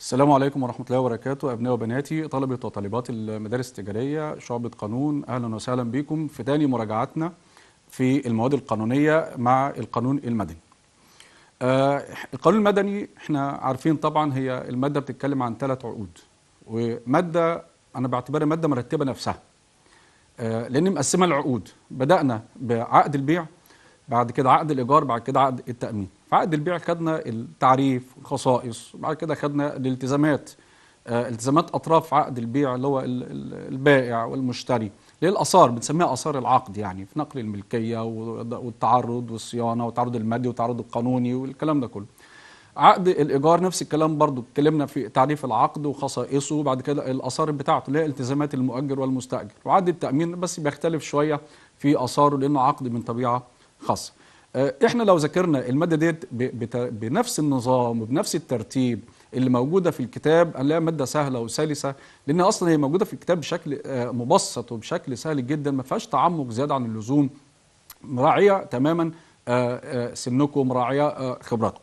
السلام عليكم ورحمة الله وبركاته أبناء وبناتي طلبة وطالبات المدارس التجارية شعبة قانون أهلا وسهلا بكم في تاني مراجعتنا في المواد القانونية مع القانون المدني آه القانون المدني احنا عارفين طبعا هي المادة بتتكلم عن ثلاث عقود ومادة أنا بعتبرها مادة مرتبة نفسها آه لأن مقسمة العقود بدأنا بعقد البيع بعد كده عقد الايجار بعد كده عقد التامين في عقد البيع خدنا التعريف والخصائص بعد كده خدنا الالتزامات آه، التزامات اطراف عقد البيع اللي هو البائع والمشتري اللي هي الاثار بنسميها اثار العقد يعني في نقل الملكيه والتعرض والصيانه والتعرض المادي والتعرض القانوني والكلام ده كله عقد الايجار نفس الكلام برضو اتكلمنا في تعريف العقد وخصائصه وبعد كده الاثار بتاعته اللي هي التزامات المؤجر والمستاجر وعقد التامين بس بيختلف شويه في اثاره لانه عقد من طبيعه خاصه آه، احنا لو ذاكرنا الماده ديت بنفس النظام وبنفس الترتيب اللي موجوده في الكتاب هنلاقيها ماده سهله وسلسه لان اصلا هي موجوده في الكتاب بشكل آه، مبسط وبشكل سهل جدا ما فيهاش تعمق زياده عن اللزوم مراعيه تماما آه، سنكم مراعيه خبراتكم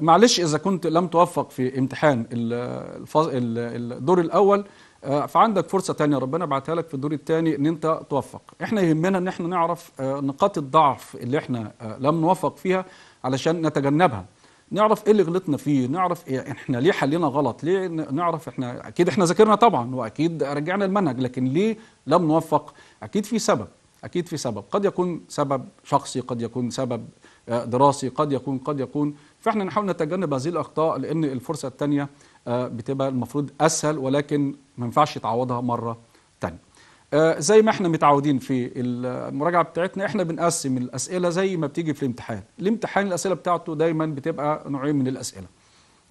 معلش اذا كنت لم توفق في امتحان الدور الاول آه، فعندك فرصه تانية ربنا بعتها لك في الدور الثاني ان انت توفق احنا يهمنا ان احنا نعرف آه، نقاط الضعف اللي احنا آه، لم نوفق فيها علشان نتجنبها نعرف ايه اللي غلطنا فيه نعرف إيه احنا ليه حلينا غلط ليه نعرف احنا اكيد احنا ذاكرنا طبعا واكيد رجعنا المنهج لكن ليه لم نوفق اكيد في سبب اكيد في سبب قد يكون سبب شخصي قد يكون سبب دراسي قد يكون قد يكون فاحنا نحاول نتجنب هذه الاخطاء لان الفرصه الثانيه آه، بتبقى المفروض اسهل ولكن ما ينفعش يتعوضها مره ثانيه آه، زي ما احنا متعودين في المراجعه بتاعتنا احنا بنقسم الاسئله زي ما بتيجي في الامتحان الامتحان الاسئله بتاعته دايما بتبقى نوعين من الاسئله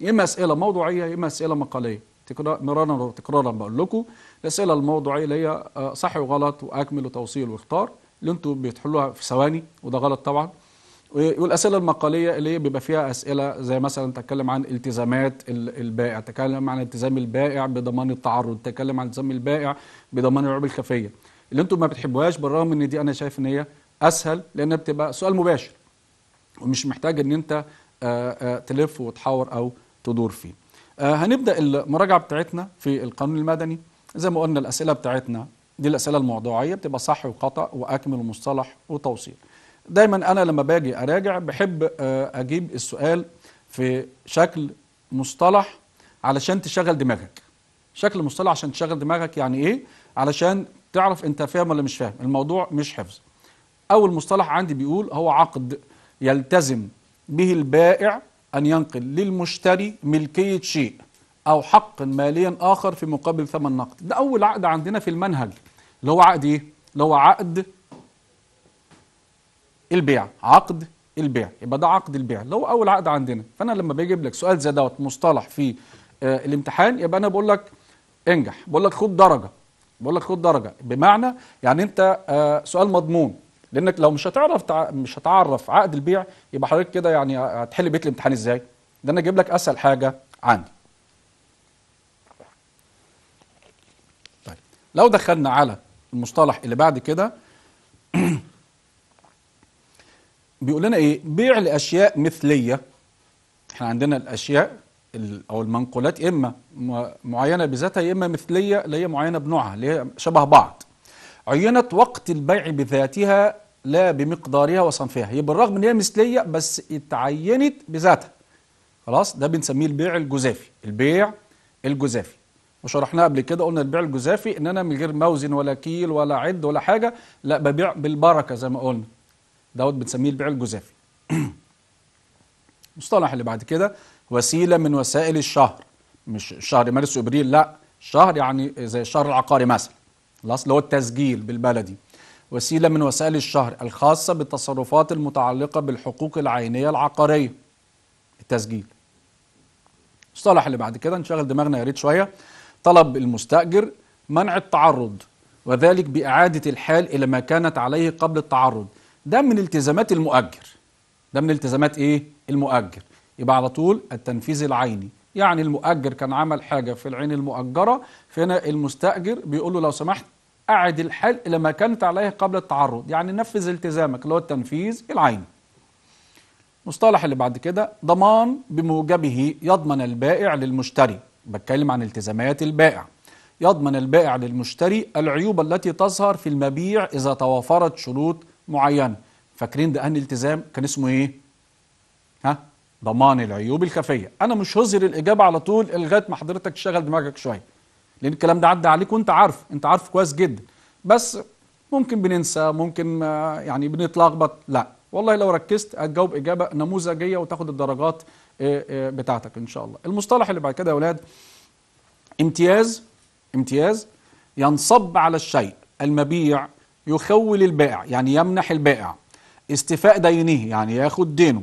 يا اما اسئله موضوعيه يا اما اسئله مقاليه مرارا وتكرارا بقول لكم الاسئله الموضوعيه اللي هي آه، صح وغلط واكمل وتوصيل واختار اللي انتم بتحلوها في ثواني وده غلط طبعا والاسئله المقاليه اللي بيبقى فيها اسئله زي مثلا تتكلم عن التزامات البائع تتكلم عن التزام البائع بضمان التعرض تتكلم عن التزام البائع بضمان العيوب الخفيه اللي انتم ما بتحبوهاش بالرغم ان دي انا شايف ان هي اسهل لانها بتبقى سؤال مباشر ومش محتاج ان انت آه، آه، تلف وتحاور او تدور فيه آه، هنبدا المراجعه بتاعتنا في القانون المدني زي ما قلنا الاسئله بتاعتنا دي الاسئله الموضوعيه بتبقى صح وخطا واكمل ومصطلح وتوصيل دايما انا لما باجي اراجع بحب آه، اجيب السؤال في شكل مصطلح علشان تشغل دماغك شكل مصطلح عشان تشغل دماغك يعني ايه علشان تعرف انت فاهم ولا مش فاهم الموضوع مش حفظ اول مصطلح عندي بيقول هو عقد يلتزم به البائع ان ينقل للمشتري ملكيه شيء او حقا ماليا اخر في مقابل ثمن نقد ده اول عقد عندنا في المنهج اللي هو عقد ايه اللي هو عقد البيع عقد البيع يبقى ده عقد البيع اللي هو اول عقد عندنا فانا لما بجيب لك سؤال زي دوت مصطلح في آه الامتحان يبقى انا بقول لك انجح بقول لك خد درجه بقول لك خد درجه بمعنى يعني انت آه سؤال مضمون لانك لو مش هتعرف تع... مش هتعرف عقد البيع يبقى حضرتك كده يعني هتحل بيت الامتحان ازاي ده انا اجيب لك اسهل حاجه عندي طيب لو دخلنا على المصطلح اللي بعد كده بيقول لنا ايه بيع الاشياء مثليه احنا عندنا الاشياء او المنقولات اما معينه بذاتها يا اما مثليه اللي هي معينه بنوعها اللي هي شبه بعض عينت وقت البيع بذاتها لا بمقدارها وصنفها هي بالرغم ان هي مثليه بس اتعينت بذاتها خلاص ده بنسميه البيع الجزافي البيع الجزافي وشرحناه قبل كده قلنا البيع الجزافي ان انا من غير موزن ولا كيل ولا عد ولا حاجه لا ببيع بالبركه زي ما قلنا دوت بنسميه البيع الجزافي المصطلح اللي بعد كده وسيله من وسائل الشهر مش شهر مارس وابريل لا شهر يعني زي الشهر العقاري مثلا الاصل هو التسجيل بالبلدي وسيله من وسائل الشهر الخاصه بالتصرفات المتعلقه بالحقوق العينيه العقاريه التسجيل المصطلح اللي بعد كده نشغل دماغنا يا ريت شويه طلب المستاجر منع التعرض وذلك باعاده الحال الى ما كانت عليه قبل التعرض ده من التزامات المؤجر ده من التزامات ايه المؤجر يبقى على طول التنفيذ العيني يعني المؤجر كان عمل حاجة في العين المؤجرة فهنا المستأجر بيقول له لو سمحت أعد الحل إلى ما كانت عليه قبل التعرض يعني نفذ التزامك اللي هو التنفيذ العيني المصطلح اللي بعد كده ضمان بموجبه يضمن البائع للمشتري بتكلم عن التزامات البائع يضمن البائع للمشتري العيوب التي تظهر في المبيع إذا توافرت شروط معينه فاكرين ده أن التزام كان اسمه إيه؟ ها؟ ضمان العيوب الخفية أنا مش هظهر الإجابة على طول لغاية ما حضرتك تشغل دماغك شوية لأن الكلام ده عدى عليك وأنت عارف أنت عارف كويس جدا بس ممكن بننسى ممكن آه، يعني بنتلخبط لا والله لو ركزت هتجاوب إجابة نموذجية وتاخد الدرجات آه، آه، بتاعتك إن شاء الله المصطلح اللي بعد كده يا أولاد امتياز امتياز ينصب على الشيء المبيع يخول البائع يعني يمنح البائع استفاء دينه يعني ياخد دينه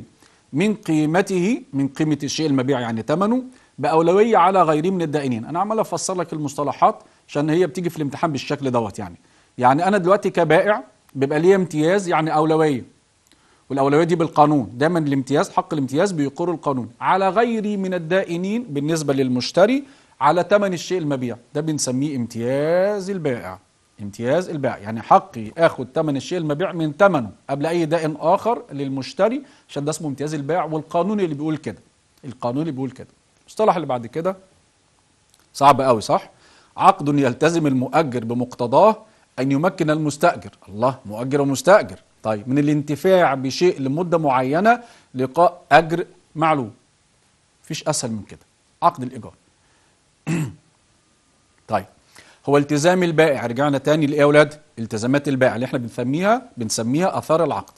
من قيمته من قيمة الشيء المبيع يعني ثمنه بأولوية على غيره من الدائنين أنا عمال أفسر لك المصطلحات عشان هي بتيجي في الامتحان بالشكل دوت يعني يعني أنا دلوقتي كبائع بيبقى لي امتياز يعني أولوية والأولوية دي بالقانون دايما الامتياز حق الامتياز بيقر القانون على غيري من الدائنين بالنسبة للمشتري على ثمن الشيء المبيع ده بنسميه امتياز البائع امتياز البيع يعني حقي اخد ثمن الشيء المبيع من ثمنه قبل اي داء اخر للمشتري عشان ده اسمه امتياز البيع والقانون اللي بيقول كده القانون اللي بيقول كده المصطلح اللي بعد كده صعب قوي صح عقد يلتزم المؤجر بمقتضاه ان يمكن المستاجر الله مؤجر ومستاجر طيب من الانتفاع بشيء لمده معينه لقاء اجر معلوم مفيش اسهل من كده عقد الايجار طيب هو التزام البائع رجعنا تاني لايه يا اولاد التزامات البائع اللي احنا بنسميها بنسميها اثار العقد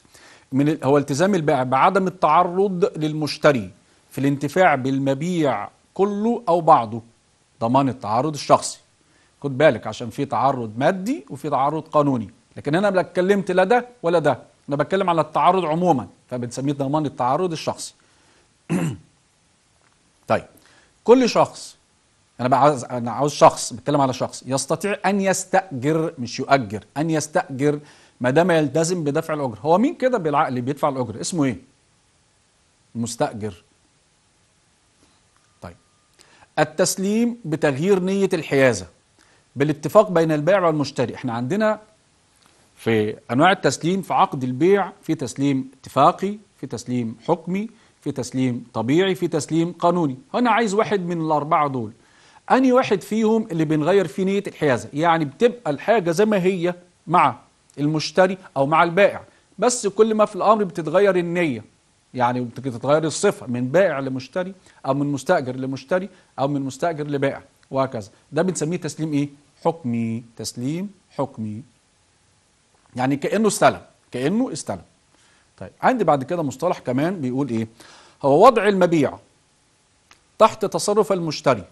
من هو التزام البائع بعدم التعرض للمشتري في الانتفاع بالمبيع كله او بعضه ضمان التعرض الشخصي خد بالك عشان في تعرض مادي وفي تعرض قانوني لكن انا ما اتكلمت لا ده ولا ده انا بتكلم على التعرض عموما فبنسميه ضمان التعرض الشخصي طيب كل شخص انا بقى انا عاوز شخص بتكلم على شخص يستطيع ان يستاجر مش يؤجر ان يستاجر ما دام يلتزم بدفع الاجر هو مين كده بالعقل بيدفع الاجر اسمه ايه المستاجر طيب التسليم بتغيير نيه الحيازه بالاتفاق بين البائع والمشتري احنا عندنا في انواع التسليم في عقد البيع في تسليم اتفاقي في تسليم حكمي في تسليم طبيعي في تسليم قانوني هنا عايز واحد من الاربعه دول أني واحد فيهم اللي بنغير فيه نية الحيازة يعني بتبقى الحاجة زي ما هي مع المشتري أو مع البائع بس كل ما في الأمر بتتغير النية يعني بتتغير الصفة من بائع لمشتري أو من مستأجر لمشتري أو من مستأجر لبائع وهكذا ده بنسميه تسليم إيه؟ حكمي تسليم حكمي يعني كأنه استلم كأنه استلم طيب عندي بعد كده مصطلح كمان بيقول إيه هو وضع المبيع تحت تصرف المشتري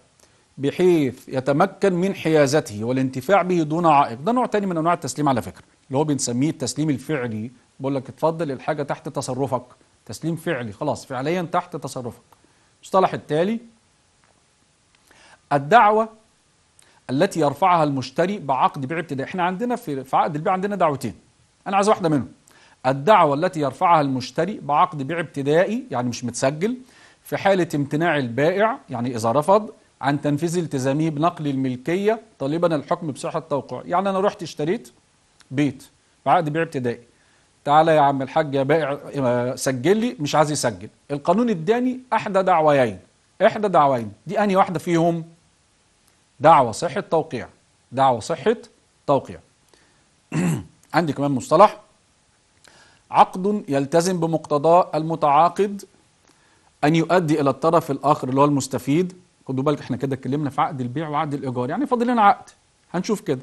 بحيث يتمكن من حيازته والانتفاع به دون عائق ده نوع تاني من انواع التسليم على فكره اللي هو بنسميه التسليم الفعلي بقول لك اتفضل الحاجه تحت تصرفك تسليم فعلي خلاص فعليا تحت تصرفك المصطلح التالي الدعوه التي يرفعها المشتري بعقد بيع ابتدائي احنا عندنا في في عقد البيع عندنا دعوتين انا عايز واحده منهم الدعوه التي يرفعها المشتري بعقد بيع ابتدائي يعني مش متسجل في حاله امتناع البائع يعني اذا رفض عن تنفيذ التزامه بنقل الملكية طالبا الحكم بصحة توقيعه يعني أنا رحت اشتريت بيت بعقد بيع ابتدائي تعالى يا عم الحاج يا بائع سجل لي مش عايز يسجل القانون اداني احدى دعويين احدى دعوين دي انهي واحده فيهم دعوه صحه توقيع دعوه صحه توقيع عندي كمان مصطلح عقد يلتزم بمقتضاه المتعاقد ان يؤدي الى الطرف الاخر اللي هو المستفيد خدوا بالك احنا كده اتكلمنا في عقد البيع وعقد الايجار يعني فاضل لنا عقد هنشوف كده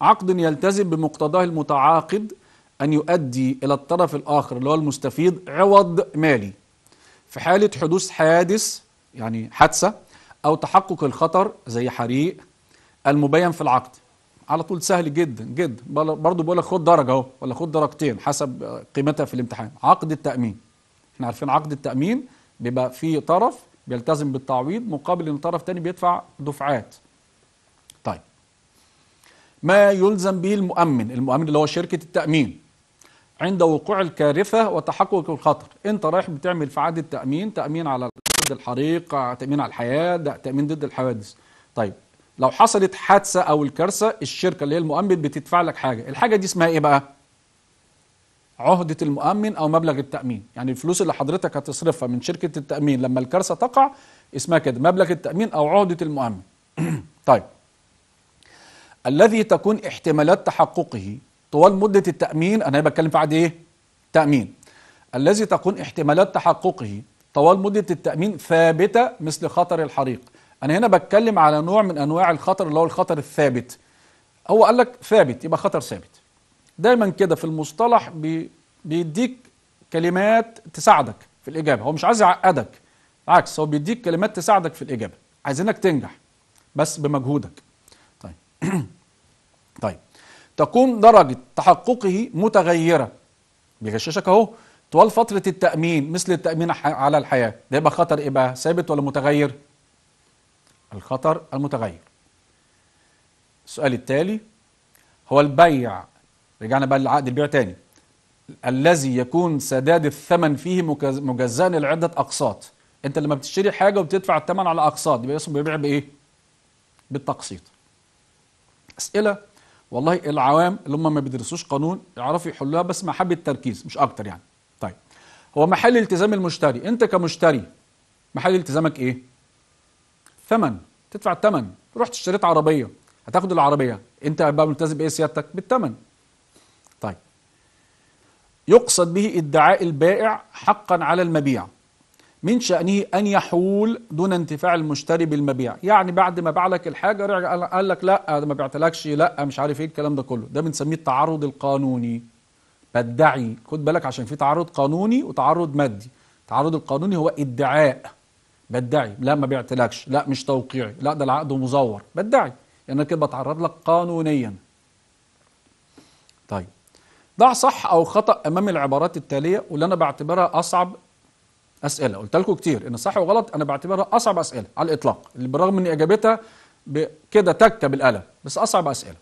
عقد يلتزم بمقتضاه المتعاقد ان يؤدي الى الطرف الاخر اللي هو المستفيد عوض مالي في حاله حدوث حادث يعني حادثه او تحقق الخطر زي حريق المبين في العقد على طول سهل جدا جدا برضه بقول لك خد درجه اهو ولا خد درجتين حسب قيمتها في الامتحان عقد التامين احنا عارفين عقد التامين بيبقى فيه طرف بيلتزم بالتعويض مقابل ان طرف تاني بيدفع دفعات طيب ما يلزم به المؤمن المؤمن اللي هو شركه التامين عند وقوع الكارثه وتحقق الخطر انت رايح بتعمل في عاده تامين تامين على ضد الحريق تامين على الحياه تامين ضد الحوادث طيب لو حصلت حادثه او الكارثه الشركه اللي هي المؤمن بتدفع لك حاجه الحاجه دي اسمها ايه بقى عهدة المؤمن أو مبلغ التأمين يعني الفلوس اللي حضرتك هتصرفها من شركة التأمين لما الكارثة تقع اسمها كده مبلغ التأمين أو عهدة المؤمن طيب الذي تكون احتمالات تحققه طوال مدة التأمين أنا بتكلم في إيه؟ تأمين الذي تكون احتمالات تحققه طوال مدة التأمين ثابتة مثل خطر الحريق أنا هنا بتكلم على نوع من أنواع الخطر اللي هو الخطر الثابت هو قال لك ثابت يبقى خطر ثابت دايما كده في المصطلح بي بيديك كلمات تساعدك في الاجابه هو مش عايز يعقدك عكس هو بيديك كلمات تساعدك في الاجابه عايزينك تنجح بس بمجهودك طيب طيب تكون درجه تحققه متغيره بيغششك اهو طوال فتره التامين مثل التامين على الحياه ده يبقى خطر ايه بقى ثابت ولا متغير الخطر المتغير السؤال التالي هو البيع رجعنا بقى لعقد البيع تاني الذي يكون سداد الثمن فيه مجزاء لعدة أقساط أنت لما بتشتري حاجة وبتدفع الثمن على أقساط يبقى اسمه بيبيع بإيه؟ بالتقسيط أسئلة والله العوام اللي هم ما بيدرسوش قانون يعرفوا يحلوها بس مع حبة تركيز مش أكتر يعني طيب هو محل التزام المشتري أنت كمشتري محل التزامك إيه؟ ثمن تدفع الثمن رحت اشتريت عربية هتاخد العربية أنت بقى ملتزم بإيه سيادتك؟ بالثمن يقصد به ادعاء البائع حقا على المبيع من شأنه أن يحول دون انتفاع المشتري بالمبيع يعني بعد ما باع لك الحاجة رجع قال لك لا ده ما بعتلكش لا مش عارف ايه الكلام ده كله ده بنسميه التعرض القانوني بدعي خد بالك عشان في تعرض قانوني وتعرض مادي التعرض القانوني هو ادعاء بدعي لا ما بعتلكش لا مش توقيعي لا ده العقد مزور بدعي لأن يعني كده بتعرض لك قانونيا طيب ضع صح او خطا امام العبارات التاليه واللي انا بعتبرها اصعب اسئله قلت لكم كتير ان صح وغلط انا بعتبرها اصعب اسئله على الاطلاق اللي بالرغم ان اجابتها كده تكه بالقلم بس اصعب اسئله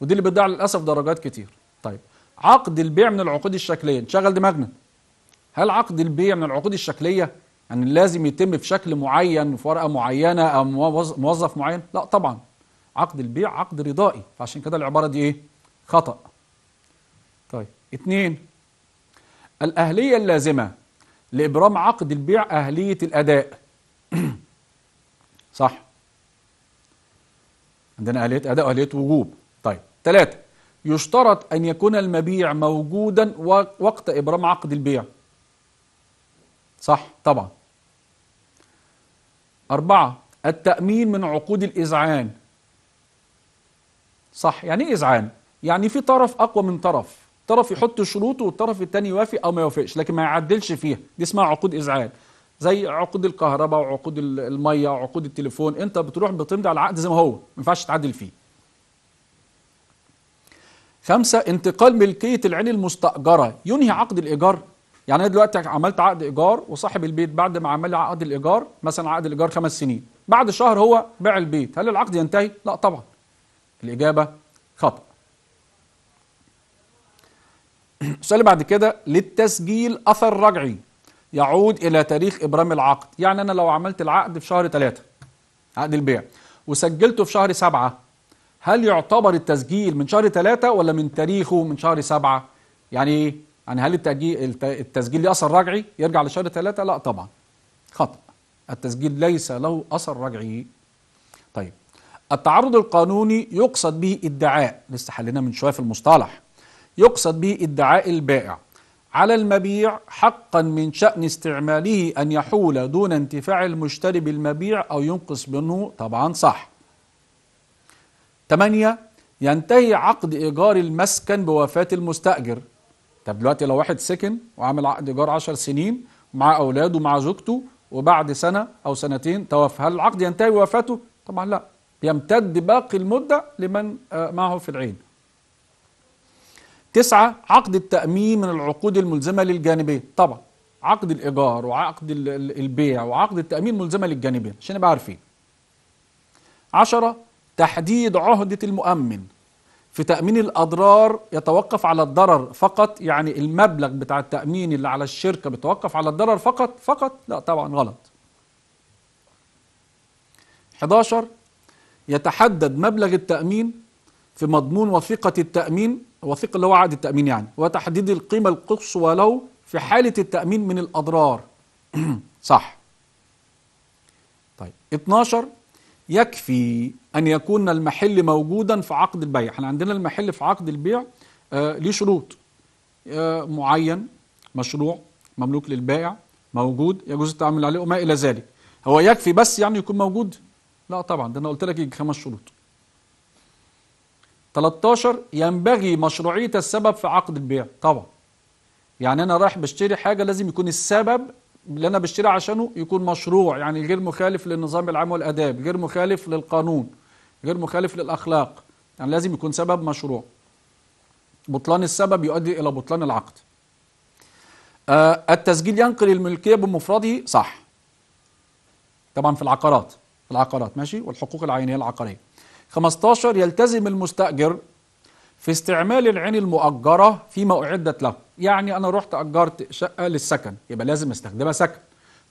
ودي اللي بتضيع للاسف درجات كتير طيب عقد البيع من العقود الشكليه نشغل دماغنا هل عقد البيع من العقود الشكليه يعني لازم يتم في شكل معين في ورقه معينه او موظف معين لا طبعا عقد البيع عقد رضائي فعشان كده العباره دي ايه خطأ طيب اثنين الأهلية اللازمة لإبرام عقد البيع أهلية الأداء صح عندنا آلية أداء وآلية وجوب طيب ثلاثة يشترط أن يكون المبيع موجودا وقت إبرام عقد البيع صح طبعا أربعة التأمين من عقود الإذعان صح يعني إيه إذعان يعني في طرف أقوى من طرف طرف يحط شروطه والطرف الثاني يوافق او ما يوافقش لكن ما يعدلش فيها دي اسمها عقود ازعاج زي عقود الكهرباء وعقود الميه وعقود التليفون انت بتروح بتمضي على العقد زي ما هو ما ينفعش تعدل فيه خمسة انتقال ملكية العين المستأجرة ينهي عقد الإيجار يعني أنا دلوقتي عملت عقد إيجار وصاحب البيت بعد ما عمل عقد الإيجار مثلا عقد الإيجار خمس سنين بعد شهر هو بيع البيت هل العقد ينتهي؟ لا طبعا الإجابة خطأ السؤال اللي بعد كده للتسجيل اثر رجعي يعود الى تاريخ ابرام العقد يعني انا لو عملت العقد في شهر 3 عقد البيع وسجلته في شهر 7 هل يعتبر التسجيل من شهر 3 ولا من تاريخه من شهر 7 يعني ايه يعني هل التسجيل ليه اثر رجعي يرجع لشهر 3 لا طبعا خطا التسجيل ليس له اثر رجعي طيب التعرض القانوني يقصد به ادعاء لسه حلينا من شويه في المصطلح يقصد به ادعاء البائع على المبيع حقا من شأن استعماله أن يحول دون انتفاع المشتري بالمبيع أو ينقص منه طبعا صح 8 ينتهي عقد إيجار المسكن بوفاة المستأجر طب دلوقتي لو واحد سكن وعمل عقد إيجار 10 سنين مع أولاده مع زوجته وبعد سنة أو سنتين توفى هل العقد ينتهي بوفاته؟ طبعا لا يمتد باقي المدة لمن آه، معه في العين تسعة عقد التأمين من العقود الملزمة للجانبين طبعا عقد الإيجار وعقد البيع وعقد التأمين ملزمة للجانبين عشان نبقى عارفين عشرة تحديد عهدة المؤمن في تأمين الأضرار يتوقف على الضرر فقط يعني المبلغ بتاع التأمين اللي على الشركة بيتوقف على الضرر فقط فقط لا طبعا غلط 11 يتحدد مبلغ التأمين في مضمون وثيقة التأمين وثيقة اللي هو عقد التأمين يعني وتحديد القيمة القصوى له في حالة التأمين من الأضرار صح طيب 12 يكفي أن يكون المحل موجودا في عقد البيع احنا عندنا المحل في عقد البيع آه ليه شروط آه معين مشروع مملوك للبائع موجود يجوز التعامل عليه وما إلى ذلك هو يكفي بس يعني يكون موجود لا طبعا ده أنا قلت لك خمس شروط 13 ينبغي مشروعية السبب في عقد البيع طبعا يعني أنا رايح بشتري حاجة لازم يكون السبب اللي أنا بشتري عشانه يكون مشروع يعني غير مخالف للنظام العام والآداب غير مخالف للقانون غير مخالف للأخلاق يعني لازم يكون سبب مشروع بطلان السبب يؤدي إلى بطلان العقد آه التسجيل ينقل الملكية بمفرده صح طبعا في العقارات في العقارات ماشي والحقوق العينية العقارية 15 يلتزم المستأجر في استعمال العين المؤجرة فيما أعدت له يعني أنا رحت أجرت شقة للسكن يبقى لازم استخدمها سكن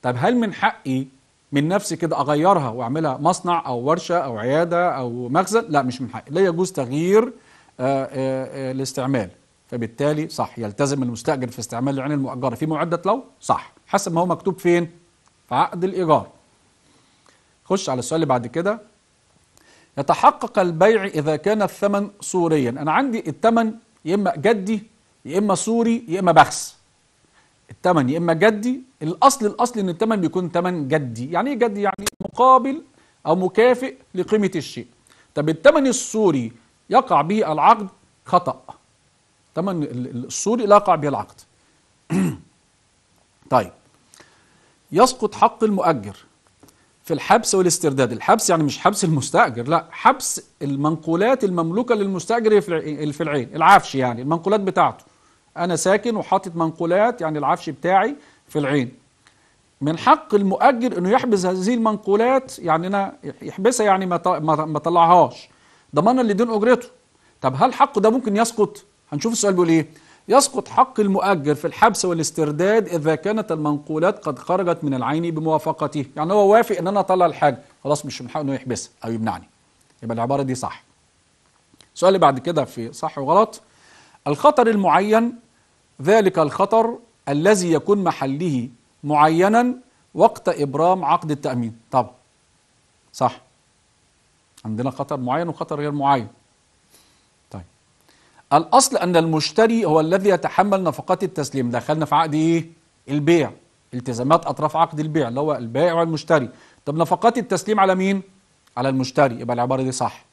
طب هل من حقي من نفسي كده أغيرها وأعملها مصنع أو ورشة أو عيادة أو مخزن لا مش من حقي لا يجوز تغيير آه، آه، آه، الاستعمال فبالتالي صح يلتزم المستأجر في استعمال العين المؤجرة في معدة له صح حسب ما هو مكتوب فين في عقد الإيجار خش على السؤال اللي بعد كده يتحقق البيع إذا كان الثمن سوريا أنا عندي الثمن يا إما جدي يا إما سوري يا إما بخس الثمن يا إما جدي الأصل الأصل إن الثمن بيكون ثمن جدي يعني إيه جدي يعني مقابل أو مكافئ لقيمة الشيء طب الثمن السوري يقع به العقد خطأ الثمن السوري لا يقع به العقد طيب يسقط حق المؤجر في الحبس والاسترداد الحبس يعني مش حبس المستأجر لا حبس المنقولات المملوكة للمستأجر في العين العفش يعني المنقولات بتاعته أنا ساكن وحاطط منقولات يعني العفش بتاعي في العين من حق المؤجر أنه يحبس هذه المنقولات يعني أنا يحبسها يعني ما طلعهاش ضمانا لدين أجرته طب هل حقه ده ممكن يسقط؟ هنشوف السؤال بيقول إيه يسقط حق المؤجر في الحبس والاسترداد إذا كانت المنقولات قد خرجت من العين بموافقته يعني هو وافق إن أنا أطلع الحاجة خلاص مش من حقه إنه يحبسها أو يمنعني يبقى العبارة دي صح السؤال اللي بعد كده في صح وغلط الخطر المعين ذلك الخطر الذي يكون محله معينا وقت إبرام عقد التأمين طبعا صح عندنا خطر معين وخطر غير معين الأصل أن المشتري هو الذي يتحمل نفقات التسليم دخلنا في عقد إيه؟ البيع التزامات أطراف عقد البيع اللي هو البائع والمشتري طب نفقات التسليم على مين؟ على المشتري يبقى العبارة دي صح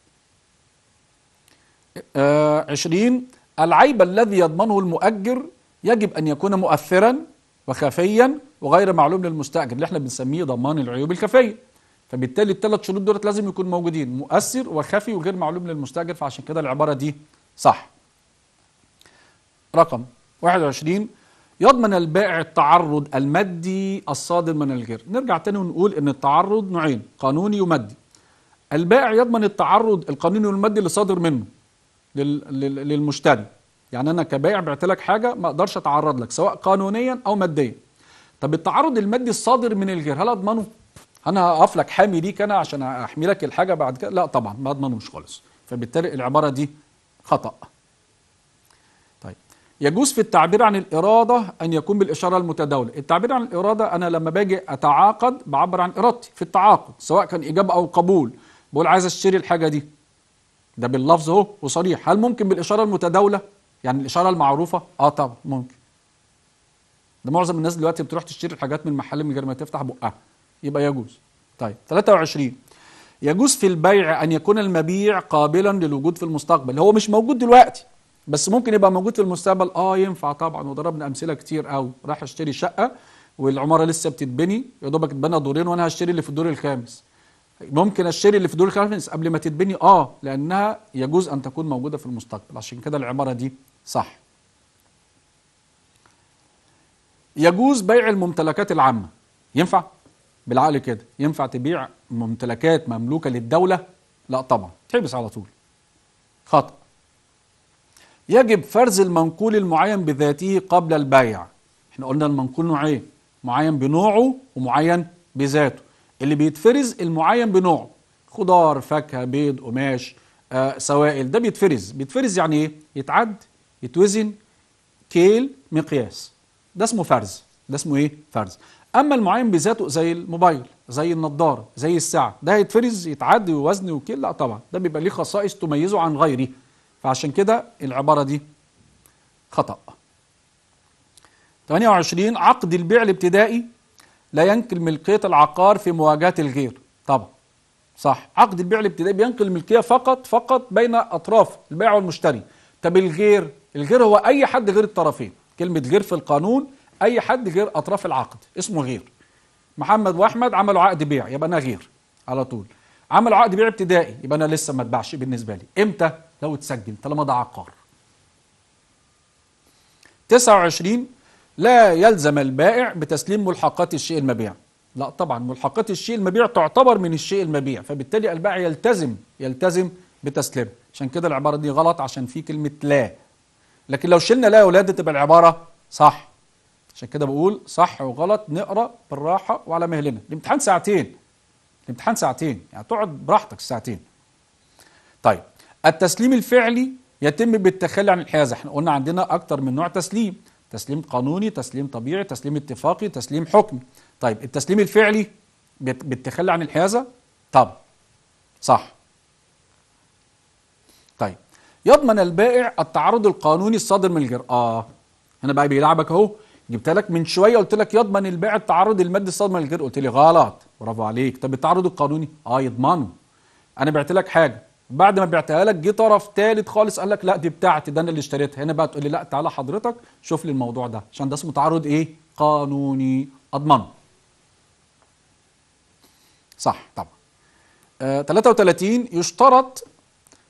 آه عشرين العيب الذي يضمنه المؤجر يجب أن يكون مؤثرا وخفيا وغير معلوم للمستأجر اللي احنا بنسميه ضمان العيوب الخفية فبالتالي الثلاث شروط دولت لازم يكونوا موجودين مؤثر وخفي وغير معلوم للمستأجر فعشان كده العبارة دي صح رقم 21 يضمن البائع التعرض المادي الصادر من الجر نرجع تاني ونقول ان التعرض نوعين قانوني ومادي البائع يضمن التعرض القانوني والمادي اللي صادر منه للمشتري يعني انا كبائع بعت لك حاجه ما اقدرش اتعرض لك سواء قانونيا او ماديا طب التعرض المادي الصادر من الجر هل اضمنه انا هقف لك حامي ليك انا عشان احمي لك الحاجه بعد كده لا طبعا ما اضمنهوش خالص فبالتالي العباره دي خطأ يجوز في التعبير عن الإرادة أن يكون بالإشارة المتداولة التعبير عن الإرادة أنا لما باجي أتعاقد بعبر عن إرادتي في التعاقد سواء كان إجابة أو قبول بقول عايز أشتري الحاجة دي ده باللفظ أهو وصريح هل ممكن بالإشارة المتداولة يعني الإشارة المعروفة آه طبعا ممكن ده معظم الناس دلوقتي بتروح تشتري الحاجات من محل من غير ما تفتح بقها يبقى يجوز طيب 23 يجوز في البيع أن يكون المبيع قابلا للوجود في المستقبل هو مش موجود دلوقتي بس ممكن يبقى موجود في المستقبل اه ينفع طبعا وضربنا امثله كتير قوي راح اشتري شقه والعماره لسه بتتبني يا دوبك اتبنى دورين وانا هشتري اللي في الدور الخامس ممكن اشتري اللي في الدور الخامس قبل ما تتبني اه لانها يجوز ان تكون موجوده في المستقبل عشان كده العماره دي صح يجوز بيع الممتلكات العامه ينفع بالعقل كده ينفع تبيع ممتلكات مملوكه للدوله لا طبعا تحبس على طول خطأ يجب فرز المنقول المعين بذاته قبل البيع احنا قلنا المنقول نوعين معين بنوعه ومعين بذاته اللي بيتفرز المعين بنوعه خضار فاكهة بيض قماش آه، سوائل ده بيتفرز بيتفرز يعني ايه يتعد يتوزن كيل مقياس ده اسمه فرز ده اسمه ايه فرز اما المعين بذاته زي الموبايل زي النضاره زي الساعه ده هيتفرز يتعد ووزن وكيل لا طبعا ده بيبقى ليه خصائص تميزه عن غيره فعشان كده العبارة دي خطأ 28 عقد البيع الابتدائي لا ينقل ملكية العقار في مواجهة الغير طبعا صح عقد البيع الابتدائي بينقل الملكية فقط فقط بين أطراف البيع والمشتري طب الغير الغير هو أي حد غير الطرفين كلمة غير في القانون أي حد غير أطراف العقد اسمه غير محمد وأحمد عملوا عقد بيع يبقى أنا غير على طول عملوا عقد بيع ابتدائي يبقى أنا لسه ما اتباعش بالنسبة لي إمتى؟ لو اتسجل طالما ده عقار 29 لا يلزم البائع بتسليم ملحقات الشيء المبيع لا طبعا ملحقات الشيء المبيع تعتبر من الشيء المبيع فبالتالي البائع يلتزم يلتزم بتسليمه عشان كده العباره دي غلط عشان في كلمه لا لكن لو شلنا لا يا ولاد تبقى العباره صح عشان كده بقول صح وغلط نقرا بالراحه وعلى مهلنا الامتحان ساعتين الامتحان ساعتين يعني تقعد براحتك ساعتين طيب التسليم الفعلي يتم بالتخلي عن الحيازه احنا قلنا عندنا اكتر من نوع تسليم تسليم قانوني تسليم طبيعي تسليم اتفاقي تسليم حكمي طيب التسليم الفعلي بالتخلي عن الحيازه طب صح طيب يضمن البائع التعرض القانوني الصادر من الجر اه هنا بقى بيلعبك اهو جبت لك من شويه قلت لك يضمن البائع التعرض المادي الصادر من الجر قلت لي غلط برافو عليك طب التعرض القانوني اه يضمنه انا بعت لك حاجه بعد ما بعتها لك جه طرف ثالث خالص قال لك لا دي بتاعتي ده انا اللي اشتريتها هنا بقى تقول لي لا تعالى حضرتك شوف لي الموضوع ده عشان ده اسمه تعرض ايه قانوني اضمنه صح طبعا آه 33 يشترط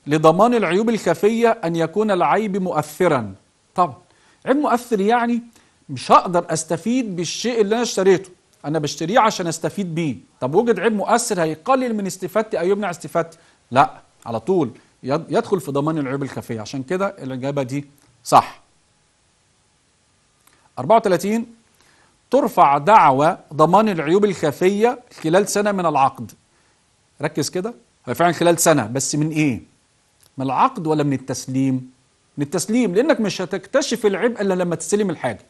لضمان العيوب الخفية أن يكون العيب مؤثرا طبعا عيب مؤثر يعني مش هقدر أستفيد بالشيء اللي أنا اشتريته أنا بشتريه عشان أستفيد بيه طب وجد عيب مؤثر هيقلل من استفادتي أو يمنع استفادتي لا على طول يدخل في ضمان العيوب الخفية عشان كده الإجابة دي صح 34 ترفع دعوى ضمان العيوب الخفية خلال سنة من العقد ركز كده هو فعلا خلال سنة بس من إيه؟ من العقد ولا من التسليم؟ من التسليم لأنك مش هتكتشف العيب إلا لما تستلم الحاجة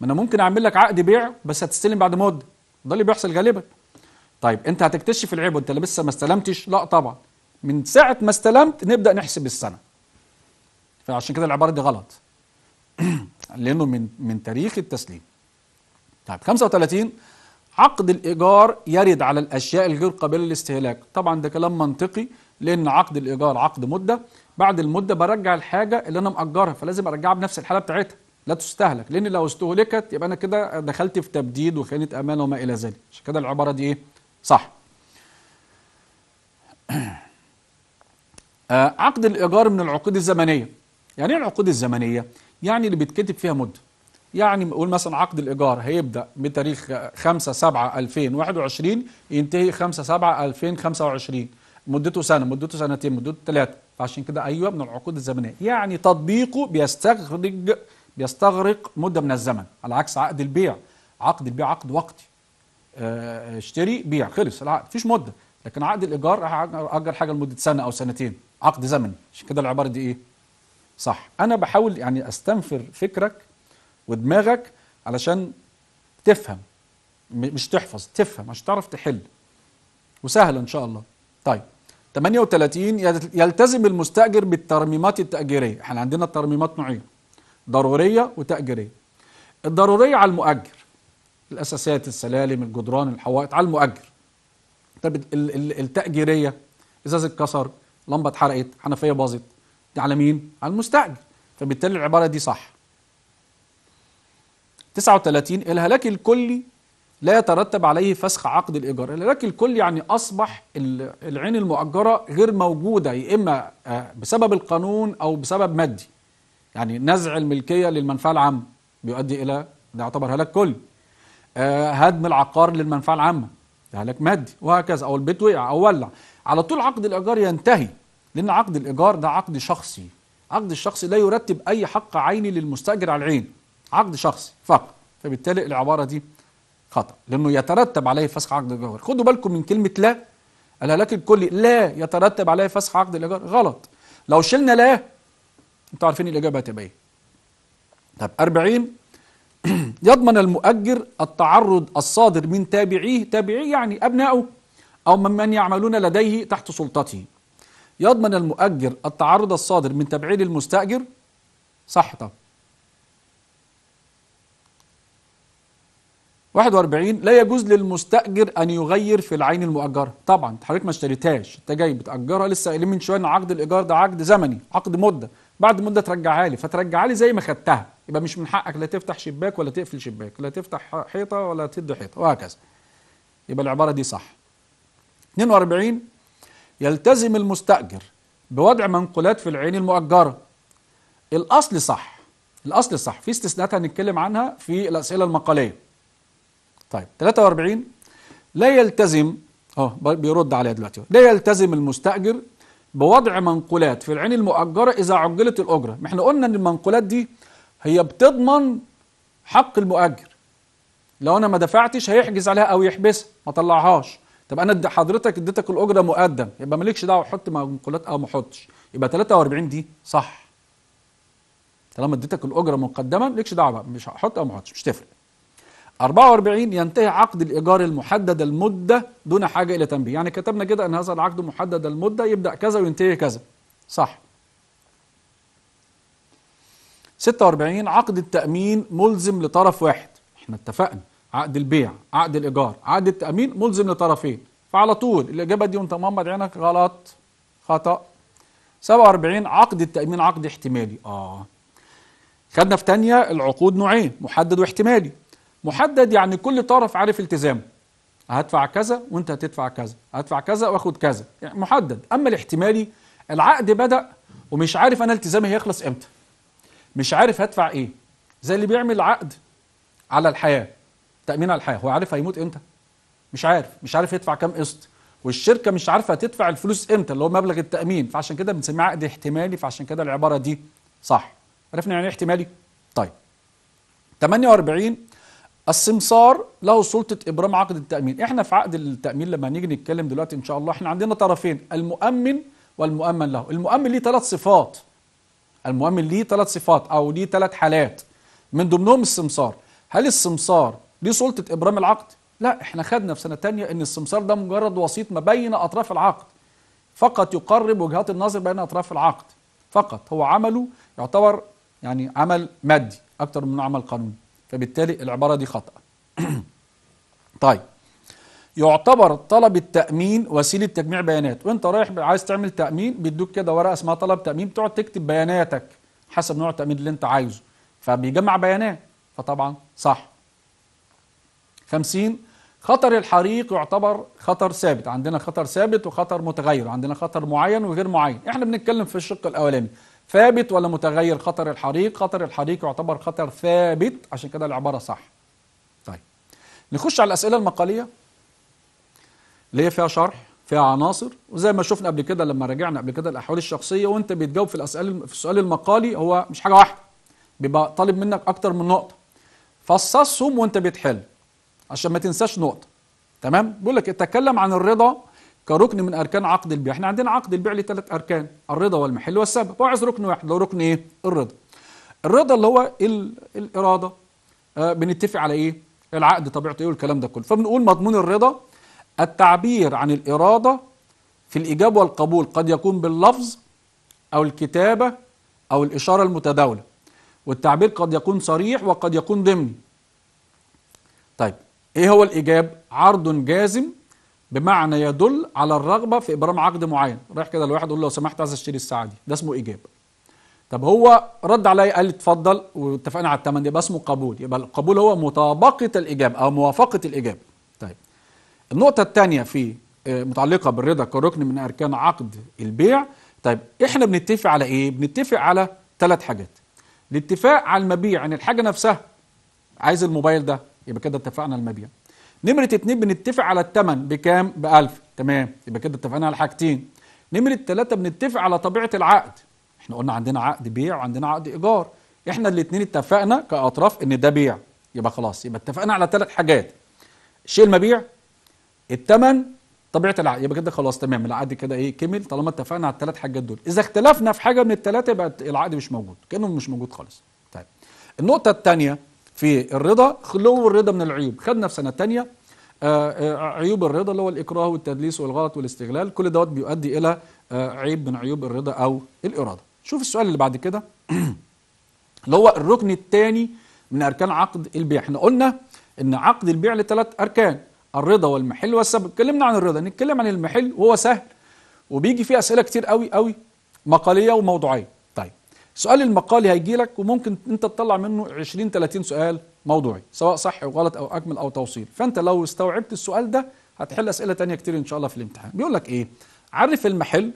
ما أنا ممكن أعمل لك عقد بيع بس هتستلم بعد مدة ده اللي بيحصل غالبا طيب أنت هتكتشف العيب وأنت لسه ما استلمتش؟ لا طبعا من ساعة ما استلمت نبدأ نحسب السنة فعشان كده العبارة دي غلط لأنه من من تاريخ التسليم طيب 35 عقد الإيجار يرد على الأشياء الغير قابلة للاستهلاك طبعا ده كلام منطقي لأن عقد الإيجار عقد مدة بعد المدة برجع الحاجة اللي أنا مأجرها فلازم أرجعها بنفس الحالة بتاعتها لا تستهلك لأن لو استهلكت يبقى أنا كده دخلت في تبديد وخيانة أمانة وما إلى ذلك عشان كده العبارة دي إيه صح آه، عقد الإيجار من العقود الزمنية يعني ايه العقود الزمنية؟ يعني اللي بيتكتب فيها مدة يعني نقول مثلا عقد الإيجار هيبدأ بتاريخ 5 7 2021 ينتهي 5 7 2025 مدته سنة مدته سنتين مدته ثلاثة فعشان كده أيوه من العقود الزمنية يعني تطبيقه بيستغرق بيستغرق مدة من الزمن على عكس عقد البيع عقد البيع عقد وقتي آه، اشتري بيع خلص العقد مفيش مدة لكن عقد الإيجار أجر حاجة لمدة سنة أو سنتين عقد زمني عشان كده العباره دي ايه صح انا بحاول يعني استنفر فكرك ودماغك علشان تفهم مش تحفظ تفهم عشان تعرف تحل وسهله ان شاء الله طيب 38 يلتزم المستاجر بالترميمات التاجيريه احنا عندنا الترميمات نوعين ضروريه وتاجيريه الضروريه على المؤجر الاساسات السلالم الجدران الحوائط على المؤجر طب التاجيريه ازاز اتكسر لمبه اتحرقت حنفيه باظت دي على مين على المستاجر فبالتالي العباره دي صح 39 الهلاك الكلي لا يترتب عليه فسخ عقد الايجار الهلاك الكلي يعني اصبح العين المؤجره غير موجوده يا اما آه، بسبب القانون او بسبب مادي يعني نزع الملكيه للمنفعه العامه بيؤدي الى ده يعتبر هلاك كلي آه، هدم العقار للمنفعه العامه ده هلاك مادي وهكذا او البيت وقع او ولع على طول عقد الإيجار ينتهي لأن عقد الإيجار ده عقد شخصي عقد الشخصي لا يرتب أي حق عيني للمستأجر على العين عقد شخصي فقط فبالتالي العبارة دي خطأ لأنه يترتب عليه فسخ عقد الإيجار خدوا بالكم من كلمة لا الهلاك الكلي لا يترتب عليه فسخ عقد الإيجار غلط لو شلنا لا أنتوا عارفين الإجابة هتبقى إيه طب 40 يضمن المؤجر التعرض الصادر من تابعيه تابعيه يعني أبنائه أو ممن يعملون لديه تحت سلطته يضمن المؤجر التعرض الصادر من تبعيد المستأجر صح 41 لا يجوز للمستأجر أن يغير في العين المؤجرة طبعا حضرتك ما اشتريتهاش انت جاي بتأجرها لسه قايلين من شوية ان عقد الإيجار ده عقد زمني عقد مدة بعد مدة ترجعها لي فترجعها لي زي ما خدتها يبقى مش من حقك لا تفتح شباك ولا تقفل شباك لا تفتح حيطة ولا تدي حيطة وهكذا يبقى العبارة دي صح 42 يلتزم المستأجر بوضع منقولات في العين المؤجرة الأصل صح الأصل صح في استثناءات هنتكلم عنها في الأسئلة المقالية طيب 43 لا يلتزم اه بيرد عليها دلوقتي لا يلتزم المستأجر بوضع منقولات في العين المؤجرة إذا عجلت الأجرة ما احنا قلنا إن المنقولات دي هي بتضمن حق المؤجر لو أنا ما دفعتش هيحجز عليها أو يحبسها ما طلعهاش طب انا حضرتك اديتك الاجره مقدم يبقى مالكش دعوه حط مقولات او ما احطش يبقى 43 دي صح طالما اديتك الاجره مقدما مالكش دعوه بقى مش هحط او ما احطش مش تفرق 44 ينتهي عقد الايجار المحدد المده دون حاجه الى تنبيه يعني كتبنا كده ان هذا العقد محدد المده يبدا كذا وينتهي كذا صح 46 عقد التامين ملزم لطرف واحد احنا اتفقنا عقد البيع عقد الإيجار عقد التأمين ملزم لطرفين فعلى طول الإجابة دي وأنت مغمض عينك غلط خطأ 47 عقد التأمين عقد احتمالي آه خدنا في ثانيه العقود نوعين محدد واحتمالي محدد يعني كل طرف عارف التزامه هدفع كذا وانت هتدفع كذا هدفع كذا واخد كذا يعني محدد اما الاحتمالي العقد بدأ ومش عارف انا التزامي هيخلص امتى مش عارف هدفع ايه زي اللي بيعمل عقد على الحياه تامين على الحياه هو عارف هيموت امتى مش عارف مش عارف يدفع كام قسط والشركه مش عارفه تدفع الفلوس امتى اللي هو مبلغ التامين فعشان كده بنسميه عقد احتمالي فعشان كده العباره دي صح عرفنا يعني ايه احتمالي طيب 48 السمسار له سلطه ابرام عقد التامين احنا في عقد التامين لما نيجي نتكلم دلوقتي ان شاء الله احنا عندنا طرفين المؤمن والمؤمن له المؤمن ليه ثلاث صفات المؤمن ليه ثلاث صفات او ليه ثلاث حالات من ضمنهم السمسار هل السمسار دي سلطه ابرام العقد لا احنا خدنا في سنه تانية ان السمسار ده مجرد وسيط ما بين اطراف العقد فقط يقرب وجهات النظر بين اطراف العقد فقط هو عمله يعتبر يعني عمل مادي اكتر من عمل قانوني فبالتالي العباره دي خطا طيب يعتبر طلب التامين وسيله تجميع بيانات وانت رايح عايز تعمل تامين بيدوك كده ورقه اسمها طلب تامين بتقعد تكتب بياناتك حسب نوع التامين اللي انت عايزه فبيجمع بيانات فطبعا صح 50 خطر الحريق يعتبر خطر ثابت عندنا خطر ثابت وخطر متغير عندنا خطر معين وغير معين احنا بنتكلم في الشق الاولاني ثابت ولا متغير خطر الحريق خطر الحريق يعتبر خطر ثابت عشان كده العبارة صح طيب نخش على الأسئلة المقالية اللي هي فيها شرح فيها عناصر وزي ما شفنا قبل كده لما راجعنا قبل كده الأحوال الشخصية وانت بتجاوب في الأسئلة في السؤال المقالي هو مش حاجة واحدة بيبقى طالب منك أكتر من نقطة فصصهم وانت بتحل عشان ما تنساش نقطه تمام بيقول لك اتكلم عن الرضا كركن من اركان عقد البيع احنا عندنا عقد البيع له ثلاث اركان الرضا والمحل والسبب وعايز ركن واحد لو ركن ايه الرضا الرضا اللي هو ال... الاراده آه بنتفق على ايه العقد طبيعته ايه والكلام ده كله فبنقول مضمون الرضا التعبير عن الاراده في الايجاب والقبول قد يكون باللفظ او الكتابه او الاشاره المتداوله والتعبير قد يكون صريح وقد يكون ضمني طيب إيه هو الإيجاب؟ عرض جازم بمعنى يدل على الرغبة في إبرام عقد معين رايح كده لواحد يقول له لو سمحت عايز أشتري الساعة دي ده اسمه إيجاب طب هو رد عليا قال لي اتفضل واتفقنا على الثمن يبقى اسمه قبول يبقى القبول هو مطابقة الإيجاب أو موافقة الإيجاب طيب النقطة الثانية في آه، متعلقة بالرضا كركن من أركان عقد البيع طيب احنا بنتفق على ايه بنتفق على ثلاث حاجات الاتفاق على المبيع ان يعني الحاجه نفسها عايز الموبايل ده يبقى كده اتفقنا المبيع نمرة اتنين بنتفق على التمن بكام؟ ب 1000 تمام يبقى كده اتفقنا على حاجتين نمرة تلاتة بنتفق على طبيعة العقد احنا قلنا عندنا عقد بيع وعندنا عقد إيجار احنا الاتنين اتفقنا كأطراف إن ده بيع يبقى خلاص يبقى اتفقنا على ثلاث حاجات الشيء المبيع التمن طبيعه العقد يبقى كده خلاص تمام العقد كده ايه كمل طالما اتفقنا على الثلاث حاجات دول اذا اختلفنا في حاجه من الثلاثه يبقى العقد مش موجود كانه مش موجود خالص طيب النقطه الثانيه في الرضا خلو الرضا من العيوب خدنا في سنة تانية آه، آه، عيوب الرضا اللي هو الإكراه والتدليس والغلط والاستغلال كل دوت بيؤدي إلى آه، عيب من عيوب الرضا أو الإرادة شوف السؤال اللي بعد كده اللي هو الركن الثاني من أركان عقد البيع احنا قلنا إن عقد البيع لثلاث أركان الرضا والمحل والسبب اتكلمنا عن الرضا نتكلم عن المحل وهو سهل وبيجي فيه أسئلة كتير قوي قوي مقالية وموضوعية سؤال المقالي هيجي لك وممكن انت تطلع منه 20 30 سؤال موضوعي سواء صح وغلط او اكمل او توصيل فانت لو استوعبت السؤال ده هتحل اسئله تانية كتير ان شاء الله في الامتحان بيقول لك ايه عرف المحل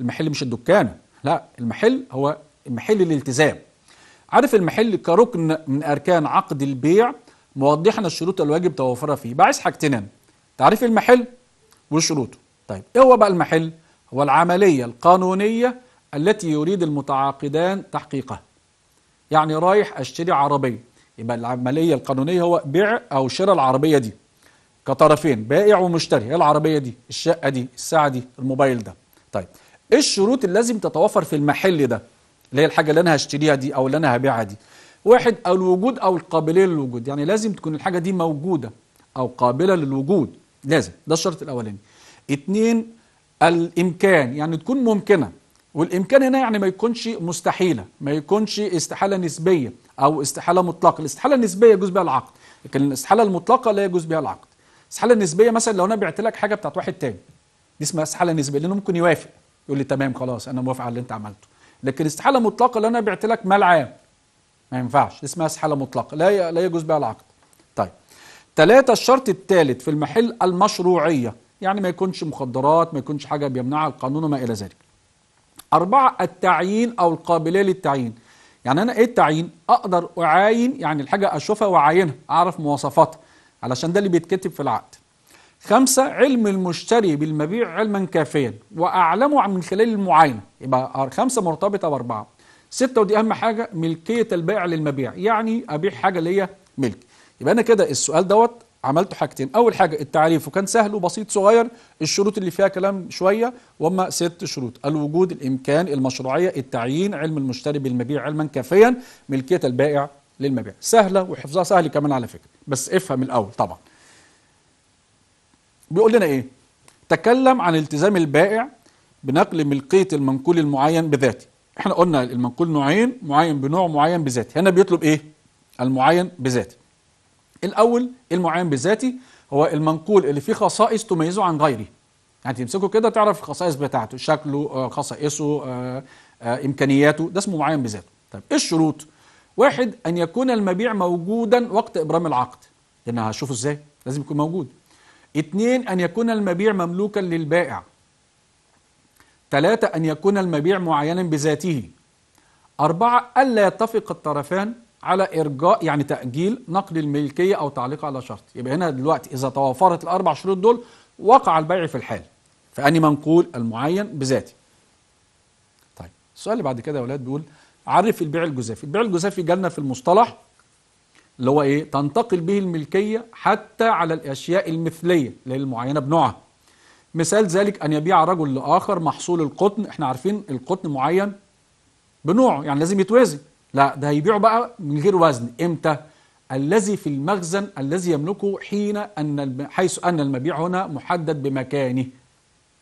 المحل مش الدكان لا المحل هو محل الالتزام عرف المحل كركن من اركان عقد البيع موضحا الشروط الواجب توفرها فيه يبقى عايز حاجتين تعريف المحل وشروطه طيب ايه هو بقى المحل هو العمليه القانونيه التي يريد المتعاقدان تحقيقها يعني رايح أشتري عربية يبقى العملية القانونية هو بيع أو شراء العربية دي كطرفين بائع ومشتري هي إيه العربية دي الشقة دي الساعة دي الموبايل ده طيب ايه الشروط اللي لازم تتوفر في المحل ده اللي هي الحاجة اللي أنا هشتريها دي أو اللي أنا هبيعها دي واحد الوجود أو القابلية للوجود يعني لازم تكون الحاجة دي موجودة أو قابلة للوجود لازم ده الشرط الأولاني اتنين الإمكان يعني تكون ممكنة والامكان هنا يعني ما يكونش مستحيله ما يكونش استحاله نسبيه او استحاله مطلقه الاستحاله النسبيه يجوز بها العقد لكن الاستحاله المطلقه لا يجوز بها العقد الاستحاله النسبيه مثلا لو انا بعت لك حاجه بتاعت واحد تاني دي اسمها استحاله نسبيه لانه ممكن يوافق يقول لي تمام خلاص انا موافق على اللي انت عملته لكن الاستحاله المطلقه لو انا بعت لك مال عام ما ينفعش اسمها استحاله مطلقه لا لا يجوز بها العقد طيب ثلاثة الشرط الثالث في المحل المشروعيه يعني ما يكونش مخدرات ما يكونش حاجه بيمنعها القانون وما الى ذلك أربعة التعيين أو القابلية للتعيين يعني أنا إيه التعيين؟ أقدر أعاين يعني الحاجة أشوفها وأعاينها أعرف مواصفاتها علشان ده اللي بيتكتب في العقد خمسة علم المشتري بالمبيع علما كافيا وأعلمه من خلال المعاينة يبقى خمسة مرتبطة بأربعة ستة ودي أهم حاجة ملكية البائع للمبيع يعني أبيع حاجة ليا ملك يبقى أنا كده السؤال دوت عملته حاجتين اول حاجه التعريف وكان سهل وبسيط صغير الشروط اللي فيها كلام شويه وما ست شروط الوجود الامكان المشروعيه التعيين علم المشتري بالمبيع علما كافيا ملكيه البائع للمبيع سهله وحفظها سهل كمان على فكره بس افهم الاول طبعا بيقول لنا ايه تكلم عن التزام البائع بنقل ملكيه المنقول المعين بذاته احنا قلنا المنقول نوعين معين بنوع معين بذاته هنا بيطلب ايه المعين بذاته الاول المعين بالذاتي هو المنقول اللي فيه خصائص تميزه عن غيره يعني تمسكه كده تعرف الخصائص بتاعته شكله آه، خصائصه آه، آه، امكانياته ده اسمه معين بذاته طيب ايه الشروط واحد ان يكون المبيع موجودا وقت ابرام العقد لان هشوفه ازاي لازم يكون موجود اثنين ان يكون المبيع مملوكا للبائع ثلاثة أن يكون المبيع معينا بذاته أربعة ألا يتفق الطرفان على ارجاء يعني تاجيل نقل الملكيه او تعليقها على شرط يبقى هنا دلوقتي اذا توافرت الاربع شروط دول وقع البيع في الحال فاني منقول المعين بذاته طيب السؤال اللي بعد كده يا اولاد بيقول عرف البيع الجزافي البيع الجزافي جالنا في المصطلح اللي هو ايه تنتقل به الملكيه حتى على الاشياء المثليه للمعينه بنوعها مثال ذلك ان يبيع رجل لاخر محصول القطن احنا عارفين القطن معين بنوعه يعني لازم يتوازن لا ده هيبيعه بقى من غير وزن امتى الذي في المخزن الذي يملكه حين ان حيث ان المبيع هنا محدد بمكانه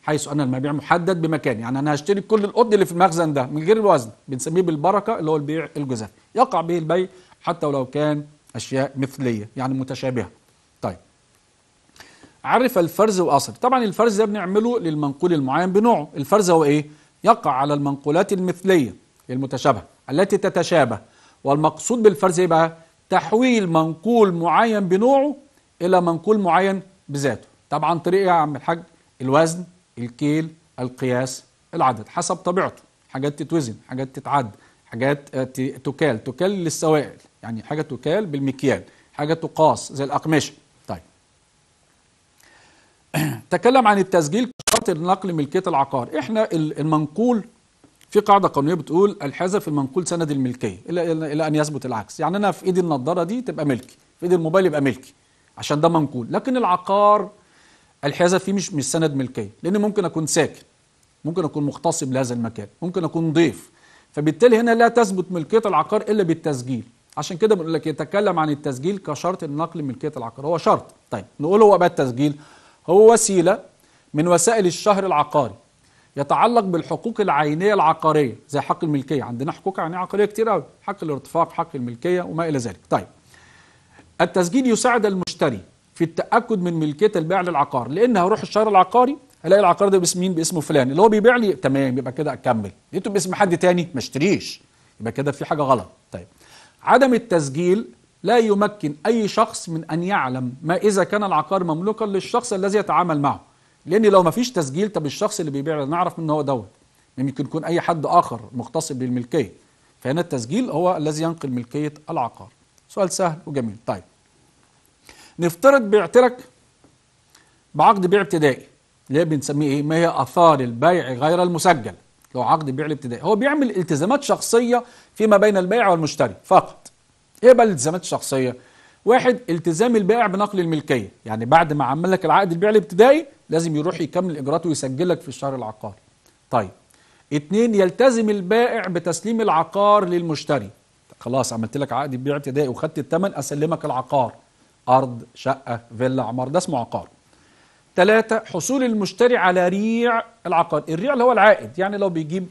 حيث ان المبيع محدد بمكانه يعني انا هشتري كل القطن اللي في المخزن ده من غير الوزن بنسميه بالبركه اللي هو البيع الجزافي يقع به البيع حتى ولو كان اشياء مثليه يعني متشابهه طيب عرف الفرز واصل طبعا الفرز ده بنعمله للمنقول المعين بنوعه الفرز هو ايه يقع على المنقولات المثليه المتشابهه التي تتشابه والمقصود بالفرز ايه بقى تحويل منقول معين بنوعه الى منقول معين بذاته طبعا عن طريق ايه يا عم الحاج الوزن الكيل القياس العدد حسب طبيعته حاجات تتوزن حاجات تتعد حاجات آه، تكال تكال للسوائل يعني حاجه تكال بالمكيال حاجه تقاس زي الاقمشه طيب تكلم عن التسجيل شرط نقل ملكيه العقار احنا المنقول في قاعده قانونيه بتقول الحذف المنقول سند الملكيه الى الى ان يثبت العكس يعني انا في ايدي النضاره دي تبقى ملكي في ايدي الموبايل يبقى ملكي عشان ده منقول لكن العقار الحذف فيه مش مش سند ملكيه لان ممكن اكون ساكن ممكن اكون مغتصب لهذا المكان ممكن اكون ضيف فبالتالي هنا لا تثبت ملكيه العقار الا بالتسجيل عشان كده بنقول لك يتكلم عن التسجيل كشرط لنقل ملكيه العقار هو شرط طيب نقول هو بقى التسجيل هو وسيله من وسائل الشهر العقاري يتعلق بالحقوق العينيه العقاريه زي حق الملكيه عندنا حقوق عينيه عقاريه كتير قوي حق الارتفاق حق الملكيه وما الى ذلك طيب التسجيل يساعد المشتري في التاكد من ملكيه البيع للعقار لان هروح الشهر العقاري الاقي العقار ده باسم مين باسمه فلان اللي هو بيبيع لي تمام يبقى كده اكمل لقيته باسم حد تاني ما اشتريش يبقى كده في حاجه غلط طيب عدم التسجيل لا يمكن اي شخص من ان يعلم ما اذا كان العقار مملوكا للشخص الذي يتعامل معه لان لو ما فيش تسجيل طب الشخص اللي بيبيع نعرف منه هو دوت يمكن يكون اي حد اخر مغتصب للملكيه فهنا التسجيل هو الذي ينقل ملكيه العقار سؤال سهل وجميل طيب نفترض بعت لك بعقد بيع ابتدائي اللي بنسميه ايه ما هي اثار البيع غير المسجل لو عقد بيع الابتدائي هو بيعمل التزامات شخصيه فيما بين البائع والمشتري فقط ايه بقى الالتزامات الشخصيه واحد التزام البائع بنقل الملكية يعني بعد ما عمل لك العقد البيع الابتدائي لازم يروح يكمل إجراءاته ويسجل لك في الشهر العقاري طيب اتنين يلتزم البائع بتسليم العقار للمشتري خلاص عملت لك عقد بيع ابتدائي وخدت الثمن اسلمك العقار ارض شقه فيلا عمار ده اسمه عقار ثلاثة حصول المشتري على ريع العقار الريع اللي هو العائد يعني لو بيجيب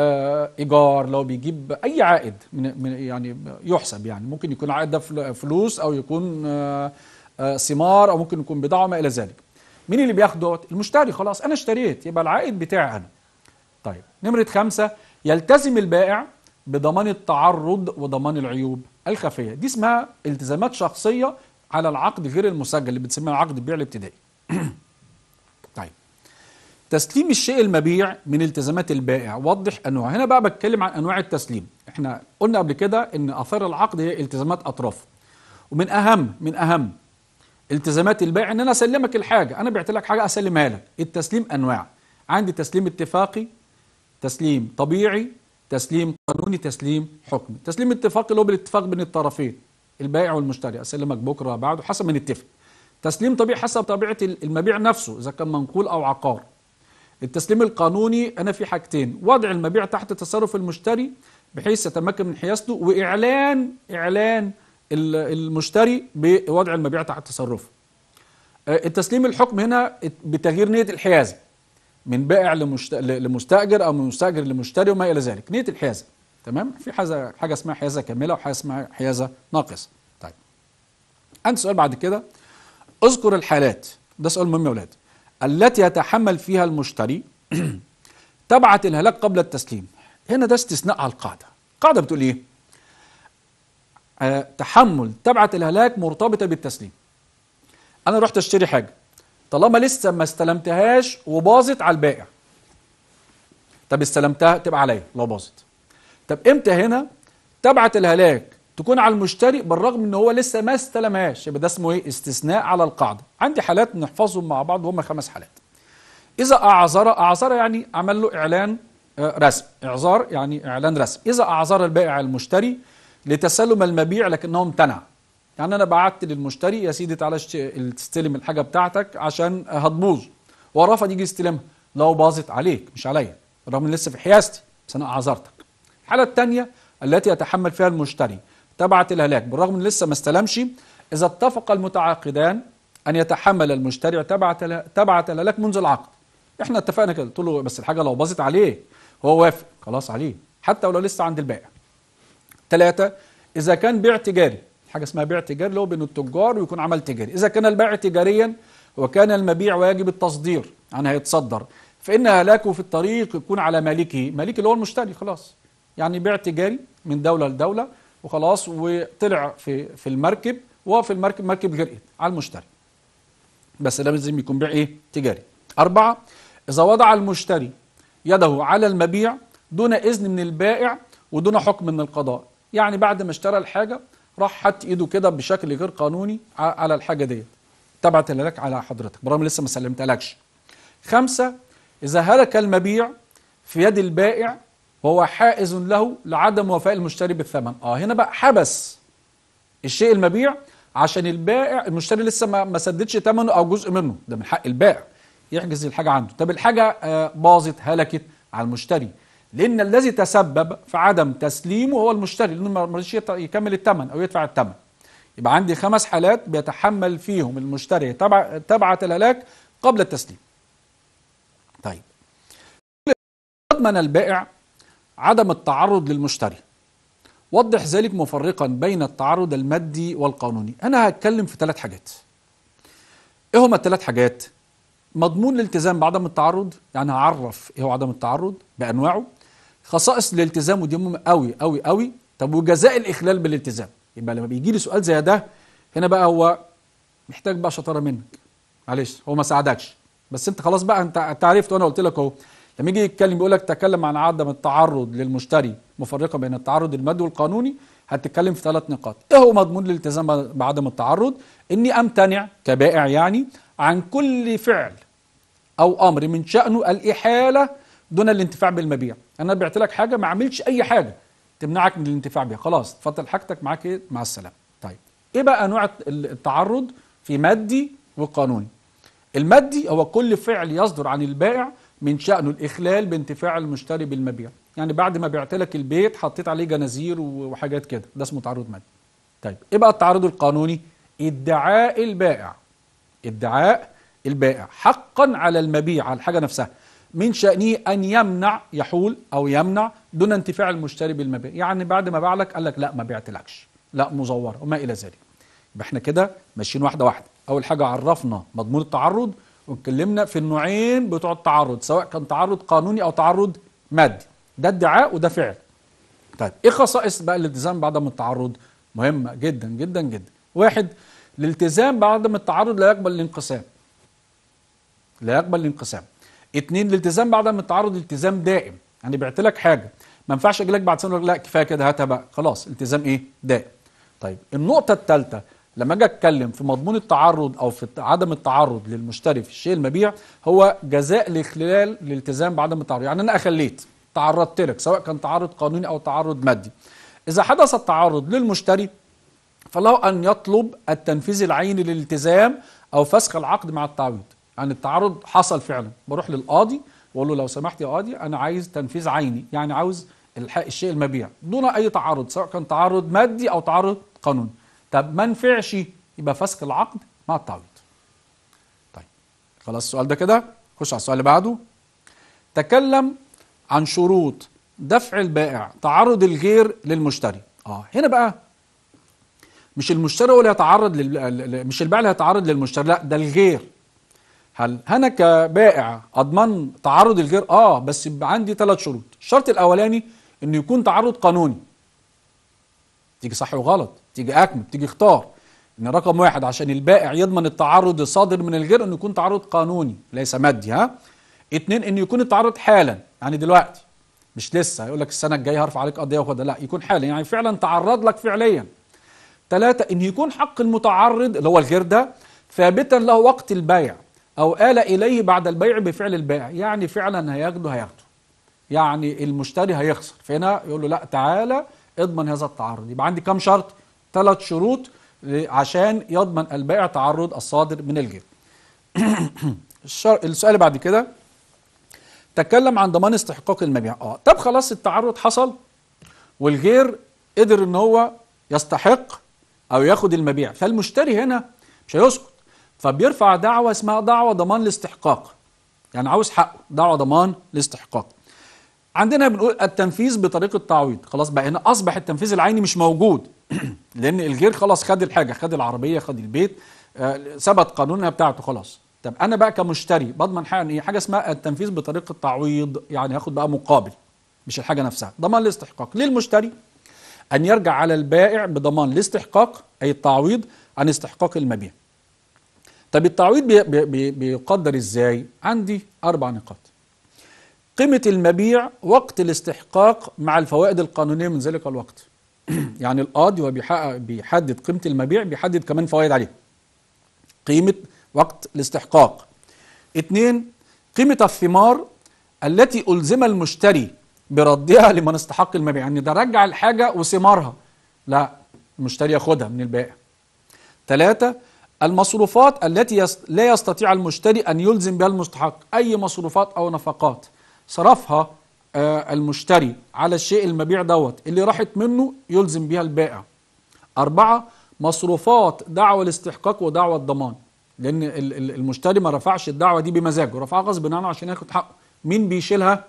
آه، ايجار لو بيجيب اي عائد من يعني يحسب يعني ممكن يكون عائد ده فلوس او يكون آه، آه، ثمار او ممكن يكون بضاعه وما الى ذلك مين اللي بياخد دوت المشتري خلاص انا اشتريت يبقى العائد بتاعي انا طيب نمره خمسة يلتزم البائع بضمان التعرض وضمان العيوب الخفيه دي اسمها التزامات شخصيه على العقد غير المسجل اللي بنسميها عقد البيع الابتدائي تسليم الشيء المبيع من التزامات البائع وضح انواع هنا بقى بتكلم عن انواع التسليم احنا قلنا قبل كده ان اثار العقد هي التزامات اطراف ومن اهم من اهم التزامات البائع ان انا اسلمك الحاجه انا بعت لك حاجه اسلمها لك التسليم انواع عندي تسليم اتفاقي تسليم طبيعي تسليم قانوني تسليم حكمي تسليم اتفاقي اللي هو بالاتفاق بين الطرفين البائع والمشتري اسلمك بكره بعده حسب ما نتفق تسليم طبيعي حسب طبيعه المبيع نفسه اذا كان منقول او عقار التسليم القانوني أنا في حاجتين وضع المبيع تحت تصرف المشتري بحيث يتمكن من حيازته وإعلان إعلان المشتري بوضع المبيع تحت تصرفه آه، التسليم الحكم هنا بتغيير نية الحيازة من بائع لمستأجر أو من مستأجر لمشتري وما إلى ذلك نية الحيازة تمام في حاجة حاجة اسمها حيازة كاملة وحاجة اسمها حيازة ناقصة طيب عندي سؤال بعد كده اذكر الحالات ده سؤال مهم يا ولاد التي يتحمل فيها المشتري تبعت الهلاك قبل التسليم هنا ده استثناء على القاعدة القاعدة بتقول إيه آه، تحمل تبعت الهلاك مرتبطة بالتسليم أنا رحت أشتري حاجة طالما لسه ما استلمتهاش وباظت على البائع طب استلمتها تبقى عليا لو باظت طب امتى هنا تبعت الهلاك تكون على المشتري بالرغم ان هو لسه ما استلمهاش يبقى ده اسمه ايه استثناء على القاعده عندي حالات نحفظهم مع بعض وهم خمس حالات اذا اعذر اعذر يعني عمل له اعلان آه، رسم اعذار يعني اعلان رسم اذا اعذر البائع المشتري لتسلم المبيع لكنه امتنع يعني انا بعت للمشتري يا سيدي تعالى تستلم الحاجه بتاعتك عشان هتبوظ ورفض يجي يستلمها لو باظت عليك مش عليا رغم ان لسه في حيازتي بس انا اعذرتك الحاله الثانيه التي يتحمل فيها المشتري تبعت الهلاك بالرغم ان لسه ما استلمش اذا اتفق المتعاقدان ان يتحمل المشتري تبعت تبعت الهلاك منذ العقد احنا اتفقنا كده قلت له بس الحاجه لو باظت عليه هو وافق خلاص عليه حتى ولو لسه عند البائع ثلاثة اذا كان بيع تجاري حاجه اسمها بيع تجاري اللي هو بين التجار ويكون عمل تجاري اذا كان البيع تجاريا وكان المبيع واجب التصدير يعني هيتصدر فان هلاكه في الطريق يكون على مالكه مالك اللي هو المشتري خلاص يعني بيع تجاري من دوله لدوله وخلاص وطلع في في المركب وفي المركب مركب غرقت على المشتري بس ده لازم يكون بيع ايه تجاري أربعة إذا وضع المشتري يده على المبيع دون إذن من البائع ودون حكم من القضاء يعني بعد ما اشترى الحاجة راح حط إيده كده بشكل غير قانوني على الحاجة ديت تبعت لك على حضرتك برغم لسه ما سلمتلكش خمسة إذا هلك المبيع في يد البائع وهو حائز له لعدم وفاء المشتري بالثمن اه هنا بقى حبس الشيء المبيع عشان البائع المشتري لسه ما ما سددش ثمنه او جزء منه ده من حق البائع يحجز الحاجه عنده طب الحاجه آه باظت هلكت على المشتري لان الذي تسبب في عدم تسليمه هو المشتري لانه ما رضيش يكمل الثمن او يدفع الثمن يبقى عندي خمس حالات بيتحمل فيهم المشتري تبع تبعة الهلاك قبل التسليم طيب من البائع عدم التعرض للمشتري وضح ذلك مفرقا بين التعرض المادي والقانوني أنا هتكلم في ثلاث حاجات إيه هما الثلاث حاجات مضمون الالتزام بعدم التعرض يعني هعرف إيه هو عدم التعرض بأنواعه خصائص الالتزام ودي مهمة قوي قوي قوي طب وجزاء الإخلال بالالتزام يبقى لما بيجي لي سؤال زي ده هنا بقى هو محتاج بقى شطارة منك معلش هو ما ساعدكش بس انت خلاص بقى انت عرفت وانا قلت لك اهو لما يجي يتكلم يقول لك تكلم عن عدم التعرض للمشتري مفرقه بين التعرض المادي والقانوني هتتكلم في ثلاث نقاط ايه هو مضمون الالتزام بعدم التعرض اني امتنع كبائع يعني عن كل فعل او امر من شانه الاحاله دون الانتفاع بالمبيع انا بعت لك حاجه ما عملتش اي حاجه تمنعك من الانتفاع بها خلاص فضل حاجتك معاك ايه مع السلامه طيب ايه بقى انواع التعرض في مادي وقانوني المادي هو كل فعل يصدر عن البائع من شأنه الإخلال بانتفاع المشتري بالمبيع يعني بعد ما بعت لك البيت حطيت عليه جنازير وحاجات كده ده اسمه تعرض مالي طيب ايه بقى التعرض القانوني ادعاء البائع ادعاء البائع حقا على المبيع على الحاجة نفسها من شأنه أن يمنع يحول أو يمنع دون انتفاع المشتري بالمبيع يعني بعد ما باع لك قال لك لا ما بعتلكش لا مزورة وما إلى ذلك يبقى احنا كده ماشيين واحدة واحدة أول حاجة عرفنا مضمون التعرض واتكلمنا في النوعين بتوع التعرض سواء كان تعرض قانوني أو تعرض مادي ده ادعاء وده فعل طيب إيه خصائص بقى الالتزام بعدم التعرض مهمة جدا جدا جدا واحد الالتزام بعدم التعرض لا يقبل الانقسام لا يقبل الانقسام اتنين الالتزام بعدم التعرض التزام دائم يعني بعت لك حاجة ما ينفعش اجي لك بعد سنه لا كفايه كده هاتها بقى خلاص التزام ايه دائم طيب النقطه الثالثه لما اجي اتكلم في مضمون التعرض او في عدم التعرض للمشتري في الشيء المبيع هو جزاء لخلال الالتزام بعدم التعرض يعني انا اخليت تعرضت لك سواء كان تعرض قانوني او تعرض مادي اذا حدث التعرض للمشتري فله ان يطلب التنفيذ العيني للالتزام او فسخ العقد مع التعويض يعني التعرض حصل فعلا بروح للقاضي واقول له لو سمحت يا قاضي انا عايز تنفيذ عيني يعني عاوز الحق الشيء المبيع دون اي تعرض سواء كان تعرض مادي او تعرض قانوني طب ما نفعش يبقى فسخ العقد مع التعويض طيب خلاص السؤال ده كده خش على السؤال اللي بعده تكلم عن شروط دفع البائع تعرض الغير للمشتري اه هنا بقى مش المشتري هو اللي هيتعرض لل... مش البائع اللي هيتعرض للمشتري لا ده الغير هل انا كبائع اضمن تعرض الغير اه بس عندي ثلاث شروط الشرط الاولاني انه يكون تعرض قانوني تيجي صح وغلط تيجي اكمل تيجي اختار ان رقم واحد عشان البائع يضمن التعرض الصادر من الغير انه يكون تعرض قانوني ليس مادي ها اتنين انه يكون التعرض حالا يعني دلوقتي مش لسه هيقول لك السنه الجايه هرفع عليك قضيه واخدها لا يكون حالا يعني فعلا تعرض لك فعليا ثلاثة إن يكون حق المتعرض اللي هو الغير ده ثابتا له وقت البيع أو آل إليه بعد البيع بفعل البائع يعني فعلا هياخده هياخده يعني المشتري هيخسر فهنا يقول له لا تعالى اضمن هذا التعرض يبقى عندي كام شرط ثلاث شروط عشان يضمن البائع تعرض الصادر من الجد السؤال اللي بعد كده تكلم عن ضمان استحقاق المبيع اه طب خلاص التعرض حصل والغير قدر ان هو يستحق او ياخد المبيع فالمشتري هنا مش هيسكت فبيرفع دعوه اسمها دعوه ضمان الاستحقاق يعني عاوز حقه دعوه ضمان الاستحقاق عندنا بنقول التنفيذ بطريقه تعويض خلاص بقى هنا اصبح التنفيذ العيني مش موجود لان الجير خلاص خد الحاجه خد العربيه خد البيت آه، ثبت قانونها بتاعته خلاص طب انا بقى كمشتري بضمن حاجه ايه حاجه اسمها التنفيذ بطريقه تعويض يعني هاخد بقى مقابل مش الحاجه نفسها ضمان الاستحقاق للمشتري ان يرجع على البائع بضمان الاستحقاق اي التعويض عن استحقاق المبيع طب التعويض بي بي بيقدر ازاي عندي اربع نقاط قيمه المبيع وقت الاستحقاق مع الفوائد القانونيه من ذلك الوقت يعني القاضي وبيحقق بيحدد قيمه المبيع بيحدد كمان فوائد عليه قيمه وقت الاستحقاق اثنين قيمه الثمار التي الزم المشتري بردها لمن استحق المبيع يعني ده رجع الحاجه وثمارها لا المشتري ياخدها من البائع ثلاثة المصروفات التي لا يستطيع المشتري أن يلزم بها المستحق أي مصروفات أو نفقات صرفها آه، المشتري على الشيء المبيع دوت اللي راحت منه يلزم بها البائع أربعة مصروفات دعوة الاستحقاق ودعوة الضمان لأن المشتري ما رفعش الدعوة دي بمزاجه رفعها غصب عنه عشان ياخد حقه مين بيشيلها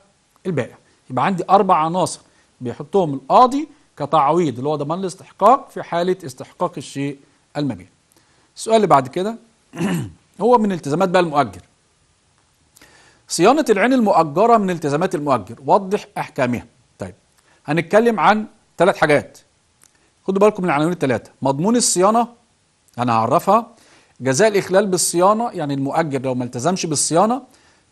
البائع يبقى عندي أربع عناصر بيحطهم القاضي كتعويض اللي هو ضمان الاستحقاق في حالة استحقاق الشيء المبيع السؤال اللي بعد كده هو من التزامات بقى المؤجر صيانة العين المؤجرة من التزامات المؤجر وضح أحكامها طيب هنتكلم عن ثلاث حاجات خدوا بالكم من العناوين الثلاثة مضمون الصيانة أنا هعرفها جزاء الإخلال بالصيانة يعني المؤجر لو ما التزمش بالصيانة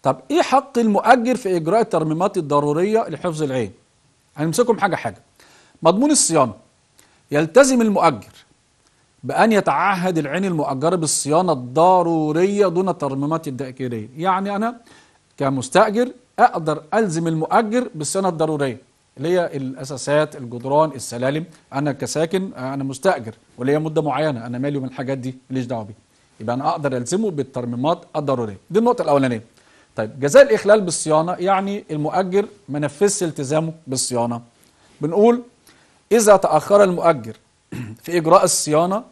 طب إيه حق المؤجر في إجراء الترميمات الضرورية لحفظ العين هنمسكهم حاجة حاجة مضمون الصيانة يلتزم المؤجر بأن يتعهد العين المؤجرة بالصيانة الضرورية دون الترميمات الدائرية يعني أنا كمستأجر أقدر ألزم المؤجر بالصيانة الضرورية اللي هي الأساسات الجدران السلالم أنا كساكن أنا مستأجر وليا مدة معينة أنا مالي من الحاجات دي ماليش دعوة بيها يبقى أنا أقدر ألزمه بالترميمات الضرورية دي النقطة الأولانية طيب جزاء الإخلال بالصيانة يعني المؤجر ما نفذش التزامه بالصيانة بنقول إذا تأخر المؤجر في إجراء الصيانة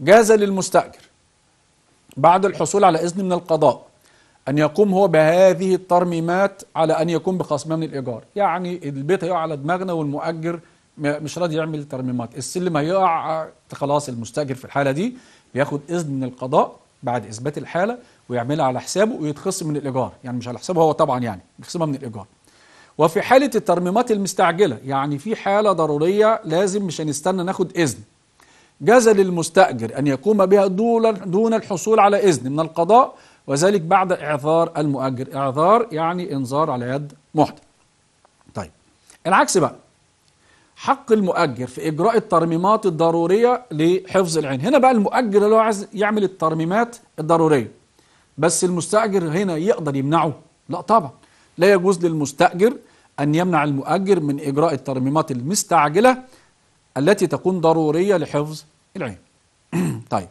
جاز للمستأجر بعد الحصول على إذن من القضاء أن يقوم هو بهذه الترميمات على أن يكون بخصمان من الإيجار يعني البيت هيقع على دماغنا والمؤجر مش راضي يعمل ترميمات السلم هيقع خلاص المستأجر في الحالة دي بياخد إذن من القضاء بعد إثبات الحالة ويعملها على حسابه ويتخصم من الإيجار يعني مش على حسابه هو طبعا يعني بيخصمها من الإيجار وفي حالة الترميمات المستعجلة يعني في حالة ضرورية لازم مش هنستنى ناخد إذن جاز للمستأجر أن يقوم بها دون الحصول على إذن من القضاء وذلك بعد إعذار المؤجر إعذار يعني إنذار على يد محدث طيب العكس بقى حق المؤجر في إجراء الترميمات الضرورية لحفظ العين هنا بقى المؤجر اللي هو عايز يعمل الترميمات الضرورية بس المستأجر هنا يقدر يمنعه لا طبعا لا يجوز للمستأجر أن يمنع المؤجر من إجراء الترميمات المستعجلة التي تكون ضرورية لحفظ العين طيب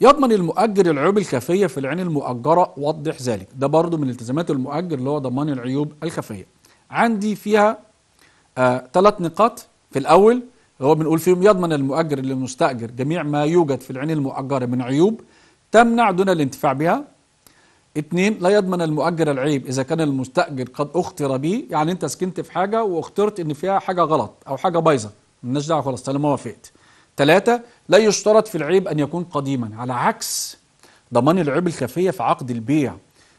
يضمن المؤجر العيوب الخفية في العين المؤجرة وضح ذلك ده برضو من التزامات المؤجر اللي هو ضمان العيوب الخفية عندي فيها ثلاث آه نقاط في الأول اللي هو بنقول فيهم يضمن المؤجر للمستأجر جميع ما يوجد في العين المؤجرة من عيوب تمنع دون الانتفاع بها اثنين لا يضمن المؤجر العيب إذا كان المستأجر قد أخطر به يعني أنت سكنت في حاجة واخترت إن فيها حاجة غلط أو حاجة بايظة مالناش دعوة خلاص طالما وافقت ثلاثة لا يشترط في العيب أن يكون قديما على عكس ضمان العيوب الخفية في عقد البيع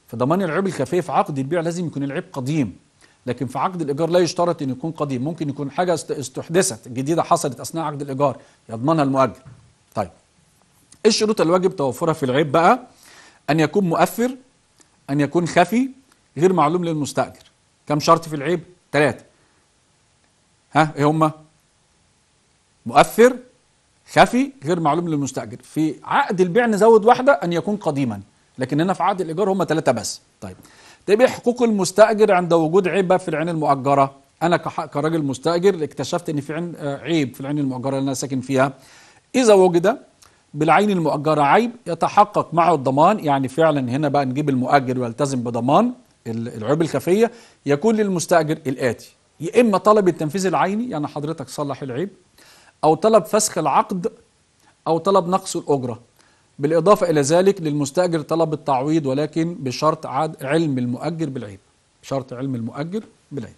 فضمان العيوب الخفية في عقد البيع لازم يكون العيب قديم لكن في عقد الإيجار لا يشترط أن يكون قديم ممكن يكون حاجة استحدثت جديدة حصلت أثناء عقد الإيجار يضمنها المؤجر طيب إيه الشروط الواجب توفرها في العيب بقى أن يكون مؤثر أن يكون خفي غير معلوم للمستأجر كم شرط في العيب؟ ثلاثة ها إيه هما؟ مؤثر خفي غير معلوم للمستأجر في عقد البيع نزود واحدة أن يكون قديما لكن هنا في عقد الإيجار هم ثلاثة بس طيب تبيع حقوق المستأجر عند وجود عيب في العين المؤجرة أنا كراجل مستأجر اكتشفت أن في عين آه، عيب في العين المؤجرة اللي أنا ساكن فيها إذا وجد بالعين المؤجرة عيب يتحقق معه الضمان يعني فعلا هنا بقى نجيب المؤجر ويلتزم بضمان العيوب الخفية يكون للمستأجر الآتي يا إما طلب التنفيذ العيني يعني حضرتك صلح العيب أو طلب فسخ العقد أو طلب نقص الأجرة بالإضافة إلى ذلك للمستأجر طلب التعويض ولكن بشرط عاد علم المؤجر بالعيب بشرط علم المؤجر بالعيب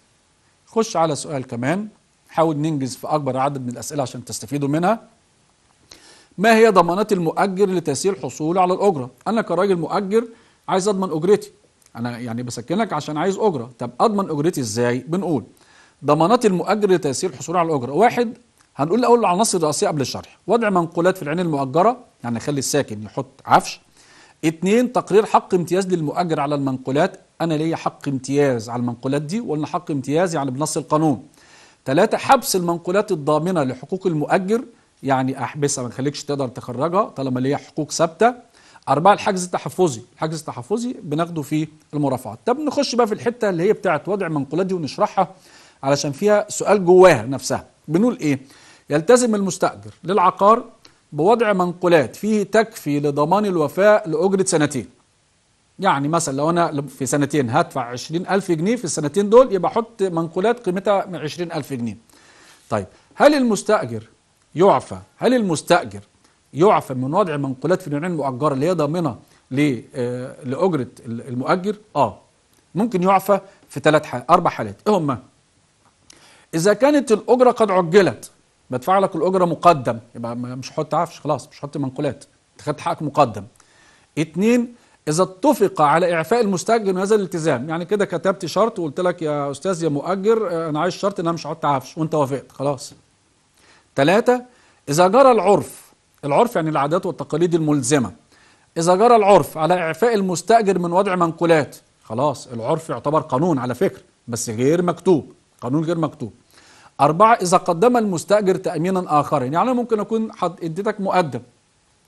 خش على سؤال كمان حاول ننجز في أكبر عدد من الأسئلة عشان تستفيدوا منها ما هي ضمانات المؤجر لتسهيل الحصول على الأجرة أنا كراجل مؤجر عايز أضمن أجرتي أنا يعني بسكنك عشان عايز أجرة طب أضمن أجرتي إزاي بنقول ضمانات المؤجر لتسهيل الحصول على الأجرة واحد هنقول الاول العناصر الرئيسيه قبل الشرح وضع منقولات في العين المؤجره يعني نخلي الساكن يحط عفش اثنين تقرير حق امتياز للمؤجر على المنقولات انا ليا حق امتياز على المنقولات دي وقلنا حق امتياز يعني بنص القانون ثلاثة حبس المنقولات الضامنة لحقوق المؤجر يعني أحبسها ما تخليكش تقدر تخرجها طالما ليا حقوق ثابتة أربعة الحجز التحفظي الحجز التحفظي بناخده في المرافعات طب نخش بقى في الحتة اللي هي بتاعت وضع منقولات دي ونشرحها علشان فيها سؤال جواها نفسها بنقول إيه يلتزم المستأجر للعقار بوضع منقولات فيه تكفي لضمان الوفاء لأجرة سنتين يعني مثلا لو أنا في سنتين هدفع 20000 جنيه في السنتين دول يبقى أحط منقولات قيمتها 20000 جنيه طيب هل المستأجر يعفى هل المستأجر يعفى من وضع منقولات في اليونان المؤجرة اللي هي ضامنة آه، لأجرة المؤجر آه ممكن يعفى في ثلاث حالات أربع حالات إيه هما إذا كانت الأجرة قد عجلت بدفع لك الاجره مقدم يبقى مش هحط عفش خلاص مش هحط منقولات انت خدت حقك مقدم اتنين اذا اتفق على اعفاء المستاجر من هذا الالتزام يعني كده كتبت شرط وقلت لك يا استاذ يا مؤجر آه، انا عايز شرط ان انا مش هحط عفش وانت وافقت خلاص ثلاثة اذا جرى العرف العرف يعني العادات والتقاليد الملزمه اذا جرى العرف على اعفاء المستاجر من وضع منقولات خلاص العرف يعتبر قانون على فكره بس غير مكتوب قانون غير مكتوب أربعة إذا قدم المستأجر تأمينا آخر يعني أنا ممكن أكون اديتك مقدم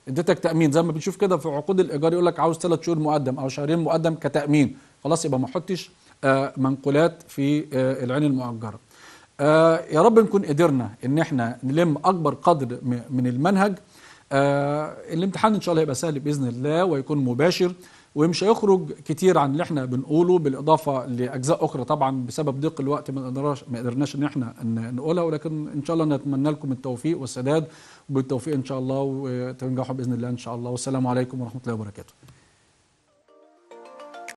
اديتك تأمين زي ما بنشوف كده في عقود الإيجار يقول لك عاوز ثلاث شهور مقدم أو شهرين مقدم كتأمين خلاص يبقى ما أحطش آه، منقولات في آه، العين المؤجرة آه، يا رب نكون قدرنا إن إحنا نلم أكبر قدر من المنهج الامتحان إن شاء الله يبقى سهل بإذن الله ويكون مباشر ومش هيخرج كتير عن اللي احنا بنقوله بالاضافه لاجزاء اخرى طبعا بسبب ضيق الوقت ما قدرناش ما قدرناش ان احنا نقولها ولكن ان شاء الله نتمنى لكم التوفيق والسداد وبالتوفيق ان شاء الله وتنجحوا باذن الله ان شاء الله والسلام عليكم ورحمه الله وبركاته